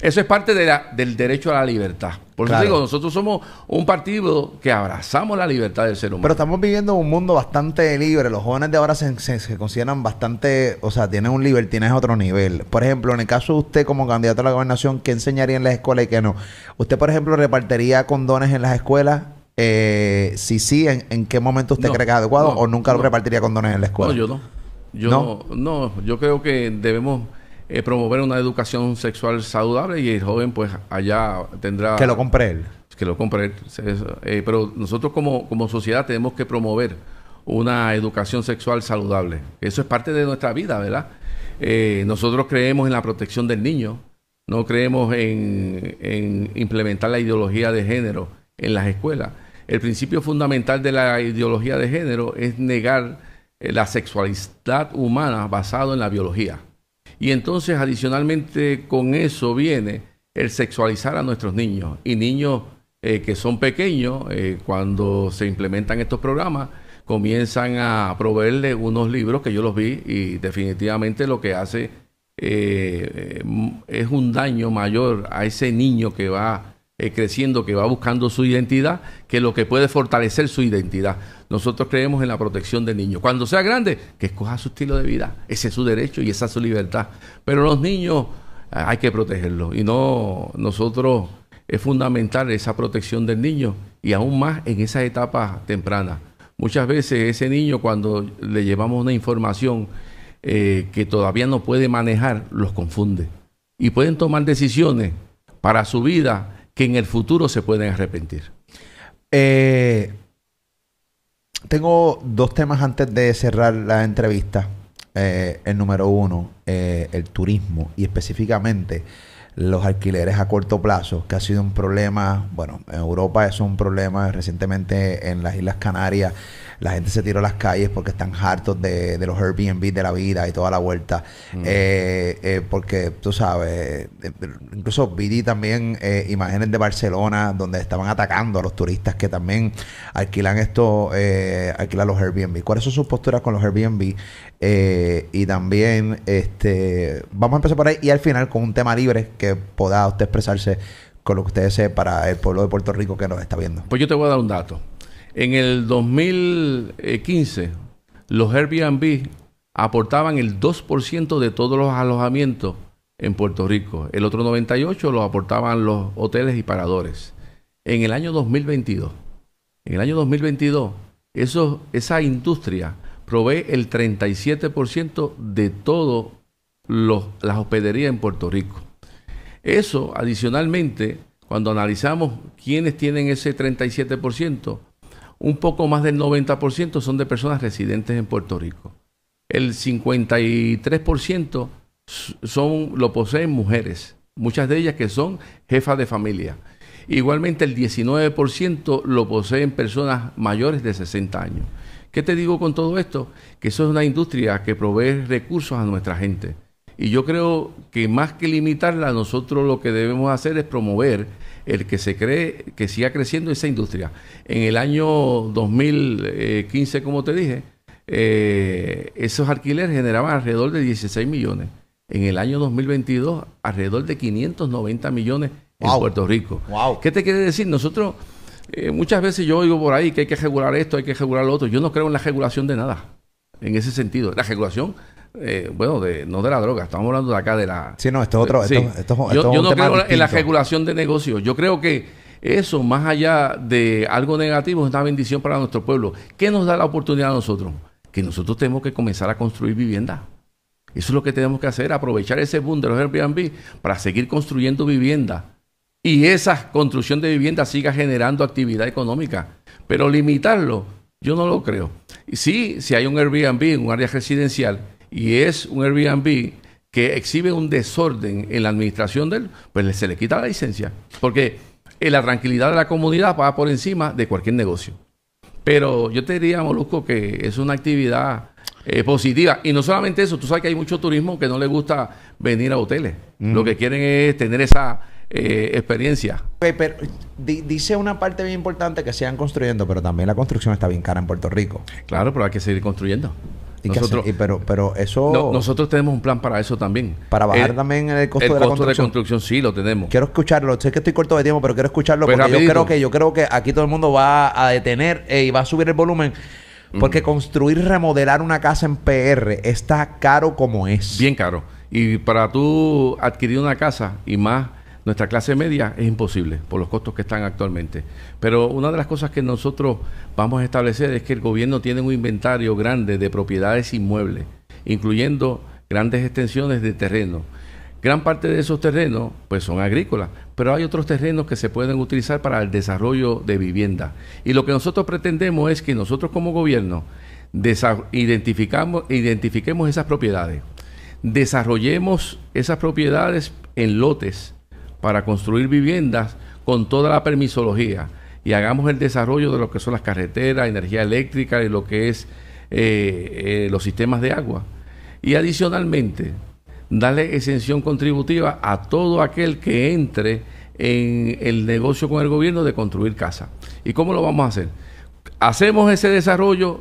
Eso es parte del derecho a la libertad. Por eso digo, nosotros somos un partido que abrazamos la libertad del ser humano. Pero estamos viviendo un mundo bastante libre. Los jóvenes de ahora se, se, consideran bastante, o sea, tienen un libertinaje a otro nivel. Por ejemplo, en el caso de usted como candidato a la gobernación, ¿qué enseñaría en la escuela y qué no? ¿Usted, por ejemplo, repartiría condones en las escuelas? Eh, si sí, ¿en, qué momento usted cree que es adecuado o nunca lo repartiría condones en la escuela? No, yo no. Yo no, yo creo que debemos eh, promover una educación sexual saludable y el joven pues allá tendrá... Que lo compre él. Que lo compre él. Eh, pero nosotros como, como sociedad tenemos que promover una educación sexual saludable. Eso es parte de nuestra vida, ¿verdad? Eh, nosotros creemos en la protección del niño, no creemos en, implementar la ideología de género en las escuelas. El principio fundamental de la ideología de género es negar la sexualidad humana basado en la biología. Y entonces adicionalmente con eso viene el sexualizar a nuestros niños y niños eh, que son pequeños eh, cuando se implementan estos programas comienzan a proveerle unos libros que yo los vi y definitivamente lo que hace eh, es un daño mayor a ese niño que va eh, creciendo, que va buscando su identidad, que lo que puede fortalecer su identidad. Nosotros creemos en la protección del niño. Cuando sea grande, que escoja su estilo de vida. Ese es su derecho y esa es su libertad. Pero los niños eh, hay que protegerlos. Y no, nosotros es fundamental esa protección del niño y aún más en esas etapas tempranas. Muchas veces ese niño cuando le llevamos una información eh, que todavía no puede manejar, los confunde. Y pueden tomar decisiones para su vida que en el futuro se pueden arrepentir. Eh, tengo dos temas antes de cerrar la entrevista. Eh, el número uno, eh, el turismo y específicamente los alquileres a corto plazo, que ha sido un problema, bueno, en Europa es un problema, recientemente en las Islas Canarias la gente se tiró a las calles porque están hartos de, los Airbnb de la vida y toda la vuelta. Mm. Eh, eh, porque tú sabes, eh, incluso vi también imágenes de Barcelona donde estaban atacando a los turistas que también alquilan esto, alquilan los Airbnb. ¿Cuáles son sus posturas con los Airbnb? y también, este, vamos a empezar por ahí y al final con un tema libre que pueda usted expresarse con lo que usted desee para el pueblo de Puerto Rico que nos está viendo. Pues yo te voy a dar un dato. En el 2015, los Airbnb aportaban el 2% de todos los alojamientos en Puerto Rico. El otro 98% lo aportaban los hoteles y paradores. En el año 2022, en el año 2022, esa industria provee el 37% de todas las hospederías en Puerto Rico. Eso, adicionalmente, cuando analizamos quiénes tienen ese 37%, un poco más del 90% son de personas residentes en Puerto Rico. El 53% son, lo poseen mujeres, muchas de ellas que son jefas de familia. Igualmente el 19% lo poseen personas mayores de 60 años. ¿Qué te digo con todo esto? Que eso es una industria que provee recursos a nuestra gente. Y yo creo que más que limitarla, nosotros lo que debemos hacer es promover el que se cree que siga creciendo esa industria. En el año 2015, como te dije, eh, esos alquileres generaban alrededor de 16 millones. En el año 2022, alrededor de 590 millones en Puerto Rico. ¿Qué te quiere decir? Nosotros, eh, muchas veces yo oigo por ahí que hay que regular esto, hay que regular lo otro. Yo no creo en la regulación de nada, en ese sentido. La regulación eh, bueno, no de la droga, estamos hablando de acá de la... Sí, no, esto es otro... yo, no creo en la regulación de negocios, yo creo que eso, más allá de algo negativo, es una bendición para nuestro pueblo. ¿Qué nos da la oportunidad a nosotros? Que nosotros tenemos que comenzar a construir vivienda. Eso es lo que tenemos que hacer, aprovechar ese boom de los Airbnb para seguir construyendo vivienda. Y esa construcción de vivienda siga generando actividad económica. Pero limitarlo, yo no lo creo. sí, si hay un Airbnb en un área residencial, y es un Airbnb que exhibe un desorden en la administración de pues se le quita la licencia. Porque la tranquilidad de la comunidad va por encima de cualquier negocio. Pero yo te diría, Molusco, que es una actividad eh, positiva. Y no solamente eso, tú sabes que hay mucho turismo que no le gusta venir a hoteles. Lo que quieren es tener esa eh, experiencia. dice una parte bien importante que sigan construyendo, pero también la construcción está bien cara en Puerto Rico. Claro, pero hay que seguir construyendo nosotros, pero, pero eso... nosotros tenemos un plan para eso también. Para bajar también el costo, de, la costo de construcción. sí, lo tenemos. Quiero escucharlo. Sé que estoy corto de tiempo, pero quiero escucharlo pues porque yo creo, que, yo creo que aquí todo el mundo va a detener eh, y va a subir el volumen. Porque mm. construir, remodelar una casa en PR está caro como es. Bien caro. Y para tú adquirir una casa y más nuestra clase media es imposible por los costos que están actualmente. Pero una de las cosas que nosotros vamos a establecer es que el gobierno tiene un inventario grande de propiedades inmuebles, incluyendo grandes extensiones de terreno. Gran parte de esos terrenos pues son agrícolas, pero hay otros terrenos que se pueden utilizar para el desarrollo de vivienda. Y lo que nosotros pretendemos es que nosotros como gobierno identificamos, identifiquemos esas propiedades, desarrollemos esas propiedades en lotes para construir viviendas con toda la permisología y hagamos el desarrollo de lo que son las carreteras, energía eléctrica y lo que es eh, eh, los sistemas de agua. Y adicionalmente, darle exención contributiva a todo aquel que entre en el negocio con el gobierno de construir casa. ¿Y cómo lo vamos a hacer? Hacemos ese desarrollo,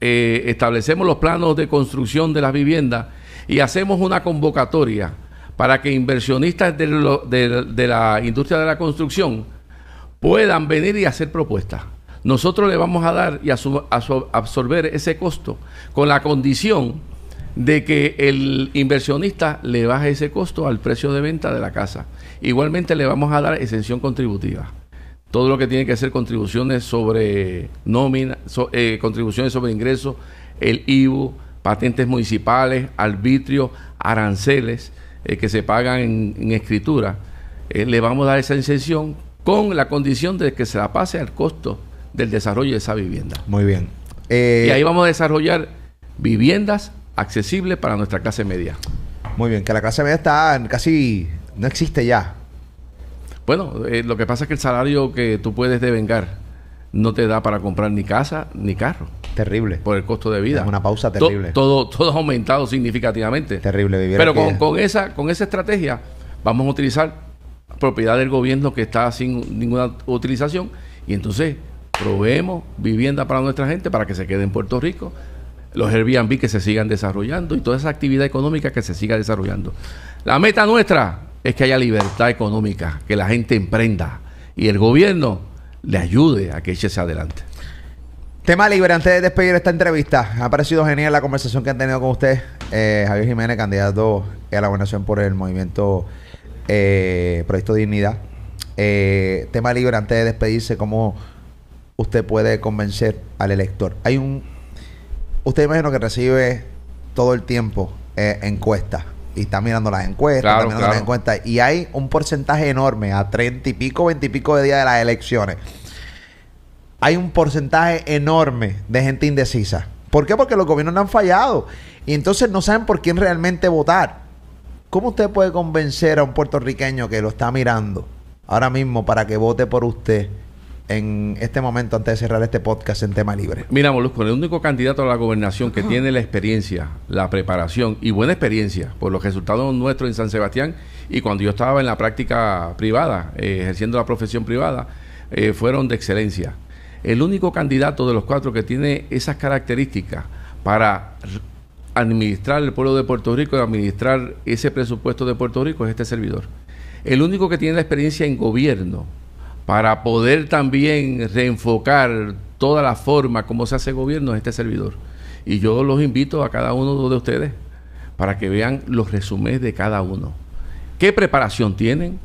eh, establecemos los planos de construcción de las viviendas y hacemos una convocatoria para que inversionistas de, la industria de la construcción puedan venir y hacer propuestas. Nosotros le vamos a dar y a, absorber ese costo con la condición de que el inversionista le baje ese costo al precio de venta de la casa. Igualmente le vamos a dar exención contributiva. Todo lo que tiene que ser contribuciones sobre nómina, eh, contribuciones sobre ingresos, el IVU, patentes municipales, arbitrio, aranceles. Eh, que se pagan en, escritura, eh, le vamos a dar esa exención con la condición de que se la pase al costo del desarrollo de esa vivienda. Muy bien. y ahí eh, vamos a desarrollar viviendas accesibles para nuestra clase media. Muy bien, que la clase media está casi no existe ya. Bueno, lo que pasa es que el salario que tú puedes devengar no te da para comprar ni casa ni carro. Terrible. Por el costo de vida. una pausa terrible. todo, todo, ha aumentado significativamente. Terrible vivir. Pero con, eh. con, esa, con esa estrategia vamos a utilizar propiedad del gobierno que está sin ninguna utilización y entonces proveemos vivienda para nuestra gente para que se quede en Puerto Rico, los Airbnb que se sigan desarrollando y toda esa actividad económica que se siga desarrollando. La meta nuestra es que haya libertad económica, que la gente emprenda y el gobierno le ayude a que eche adelante. Tema libre, antes de despedir esta entrevista, ha parecido genial la conversación que han tenido con usted, eh, Javier Jiménez, candidato a la gobernación por el movimiento eh, Proyecto Dignidad. Eh, tema libre, antes de despedirse, ¿cómo usted puede convencer al elector? Hay un. Usted imagino que recibe todo el tiempo encuestas y está mirando las encuestas, y hay un porcentaje enorme, a treinta y pico, veintipico de días de las elecciones hay un porcentaje enorme de gente indecisa. ¿Por qué? Porque los gobiernos no han fallado y entonces no saben por quién realmente votar. ¿Cómo usted puede convencer a un puertorriqueño que lo está mirando ahora mismo para que vote por usted? en este momento antes de cerrar este podcast en tema libre? Mira, Molusco, el único candidato a la gobernación que ah. tiene la experiencia, la preparación y buena experiencia por los resultados nuestros en San Sebastián y cuando yo estaba en la práctica privada, eh, ejerciendo la profesión privada, eh, fueron de excelencia. El único candidato de los cuatro que tiene esas características para administrar el pueblo de Puerto Rico y administrar ese presupuesto de Puerto Rico es este servidor. El único que tiene la experiencia en gobierno para poder también reenfocar toda la forma como se hace gobierno es este servidor. Y yo los invito a cada uno de ustedes para que vean los resúmenes de cada uno. ¿Qué preparación tienen?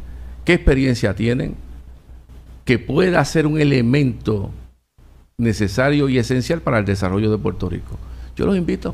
¿Qué experiencia tienen? Que pueda ser un elemento necesario y esencial para el desarrollo de Puerto Rico. Yo los invito,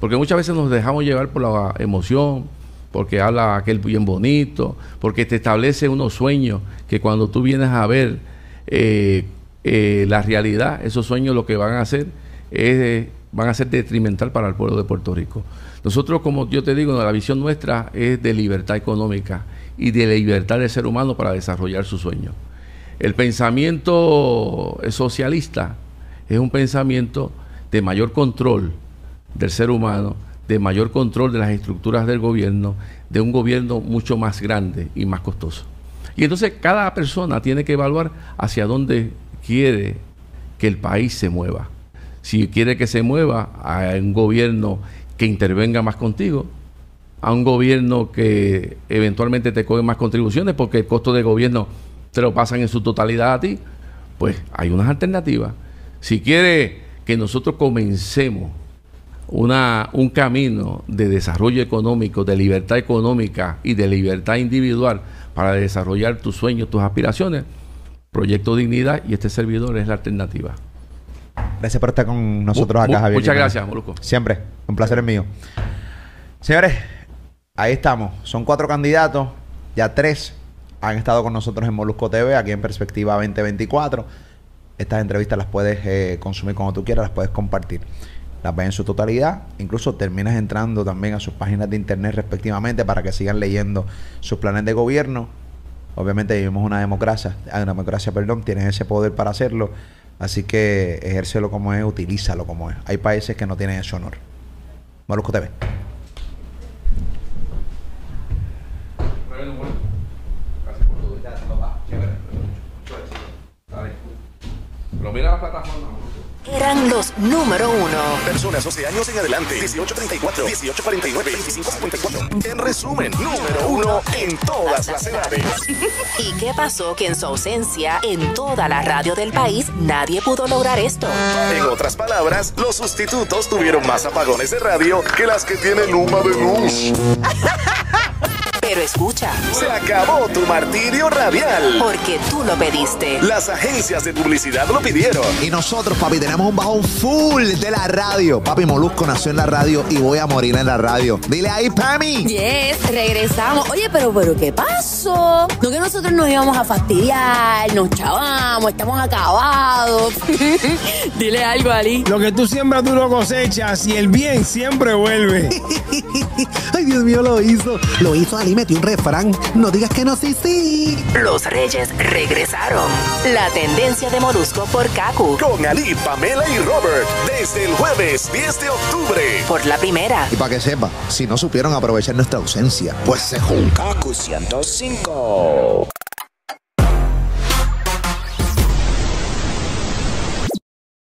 porque muchas veces nos dejamos llevar por la emoción, porque habla aquel bien bonito, porque te establece unos sueños que cuando tú vienes a ver eh, eh, la realidad, esos sueños lo que van a hacer es, van a ser detrimental para el pueblo de Puerto Rico. Nosotros, como yo te digo, la visión nuestra es de libertad económica y de libertad del ser humano para desarrollar su sueño el pensamiento socialista es un pensamiento de mayor control del ser humano, de mayor control de las estructuras del gobierno, de un gobierno mucho más grande y más costoso. Y entonces cada persona tiene que evaluar hacia dónde quiere que el país se mueva. Si quiere que se mueva a un gobierno que intervenga más contigo, a un gobierno que eventualmente te coge más contribuciones, porque el costo de gobierno te lo pasan en su totalidad a ti, pues hay unas alternativas. Si quiere que nosotros comencemos una, un camino de desarrollo económico, de libertad económica y de libertad individual para desarrollar tus sueños, tus aspiraciones, Proyecto Dignidad y este servidor es la alternativa. Gracias por estar con nosotros acá, Javier. Muchas gracias, Moluco. Siempre, un placer es mío. Señores, ahí estamos. Son cuatro candidatos, ya tres han estado con nosotros en Molusco TV, aquí en Perspectiva 2024. Estas entrevistas las puedes eh, consumir como tú quieras, las puedes compartir. Las ves en su totalidad. Incluso terminas entrando también a sus páginas de internet respectivamente para que sigan leyendo sus planes de gobierno. Obviamente vivimos una democracia, ah, una democracia, perdón, tienes ese poder para hacerlo. Así que ejércelo como es, utilízalo como es. Hay países que no tienen ese honor. Molusco TV. bueno. Eran los número uno. Personas 12 años en adelante. 1834, 1849, 2554. En resumen, número uno en todas las edades. ¿Y qué pasó que en su ausencia, en toda la radio del país, nadie pudo lograr esto? En otras palabras, los sustitutos tuvieron más apagones de radio que las que tiene Luma de luz. Pero escucha. Se acabó tu martirio radial. Porque tú lo pediste. Las agencias de publicidad lo pidieron. Y nosotros, papi, tenemos un bajón full de la radio. Papi Molusco nació en la radio y voy a morir en la radio. Dile ahí, Pami. Yes, regresamos. Oye, pero, pero, ¿qué pasó? No que nosotros nos íbamos a fastidiar, nos chavamos, estamos acabados. Dile algo, Ali. Lo que tú siembras, tú lo cosechas y el bien siempre vuelve. Ay, Dios mío, lo hizo. Lo hizo Ali mete un refrán. No digas que no, sí, sí. Los Reyes regresaron. La tendencia de Morusco por Kaku. Con Ali, Pamela y Robert. Desde el jueves 10 de octubre. Por la primera. Y para que sepa, si no supieron aprovechar nuestra ausencia, pues se junta. Kaku 105.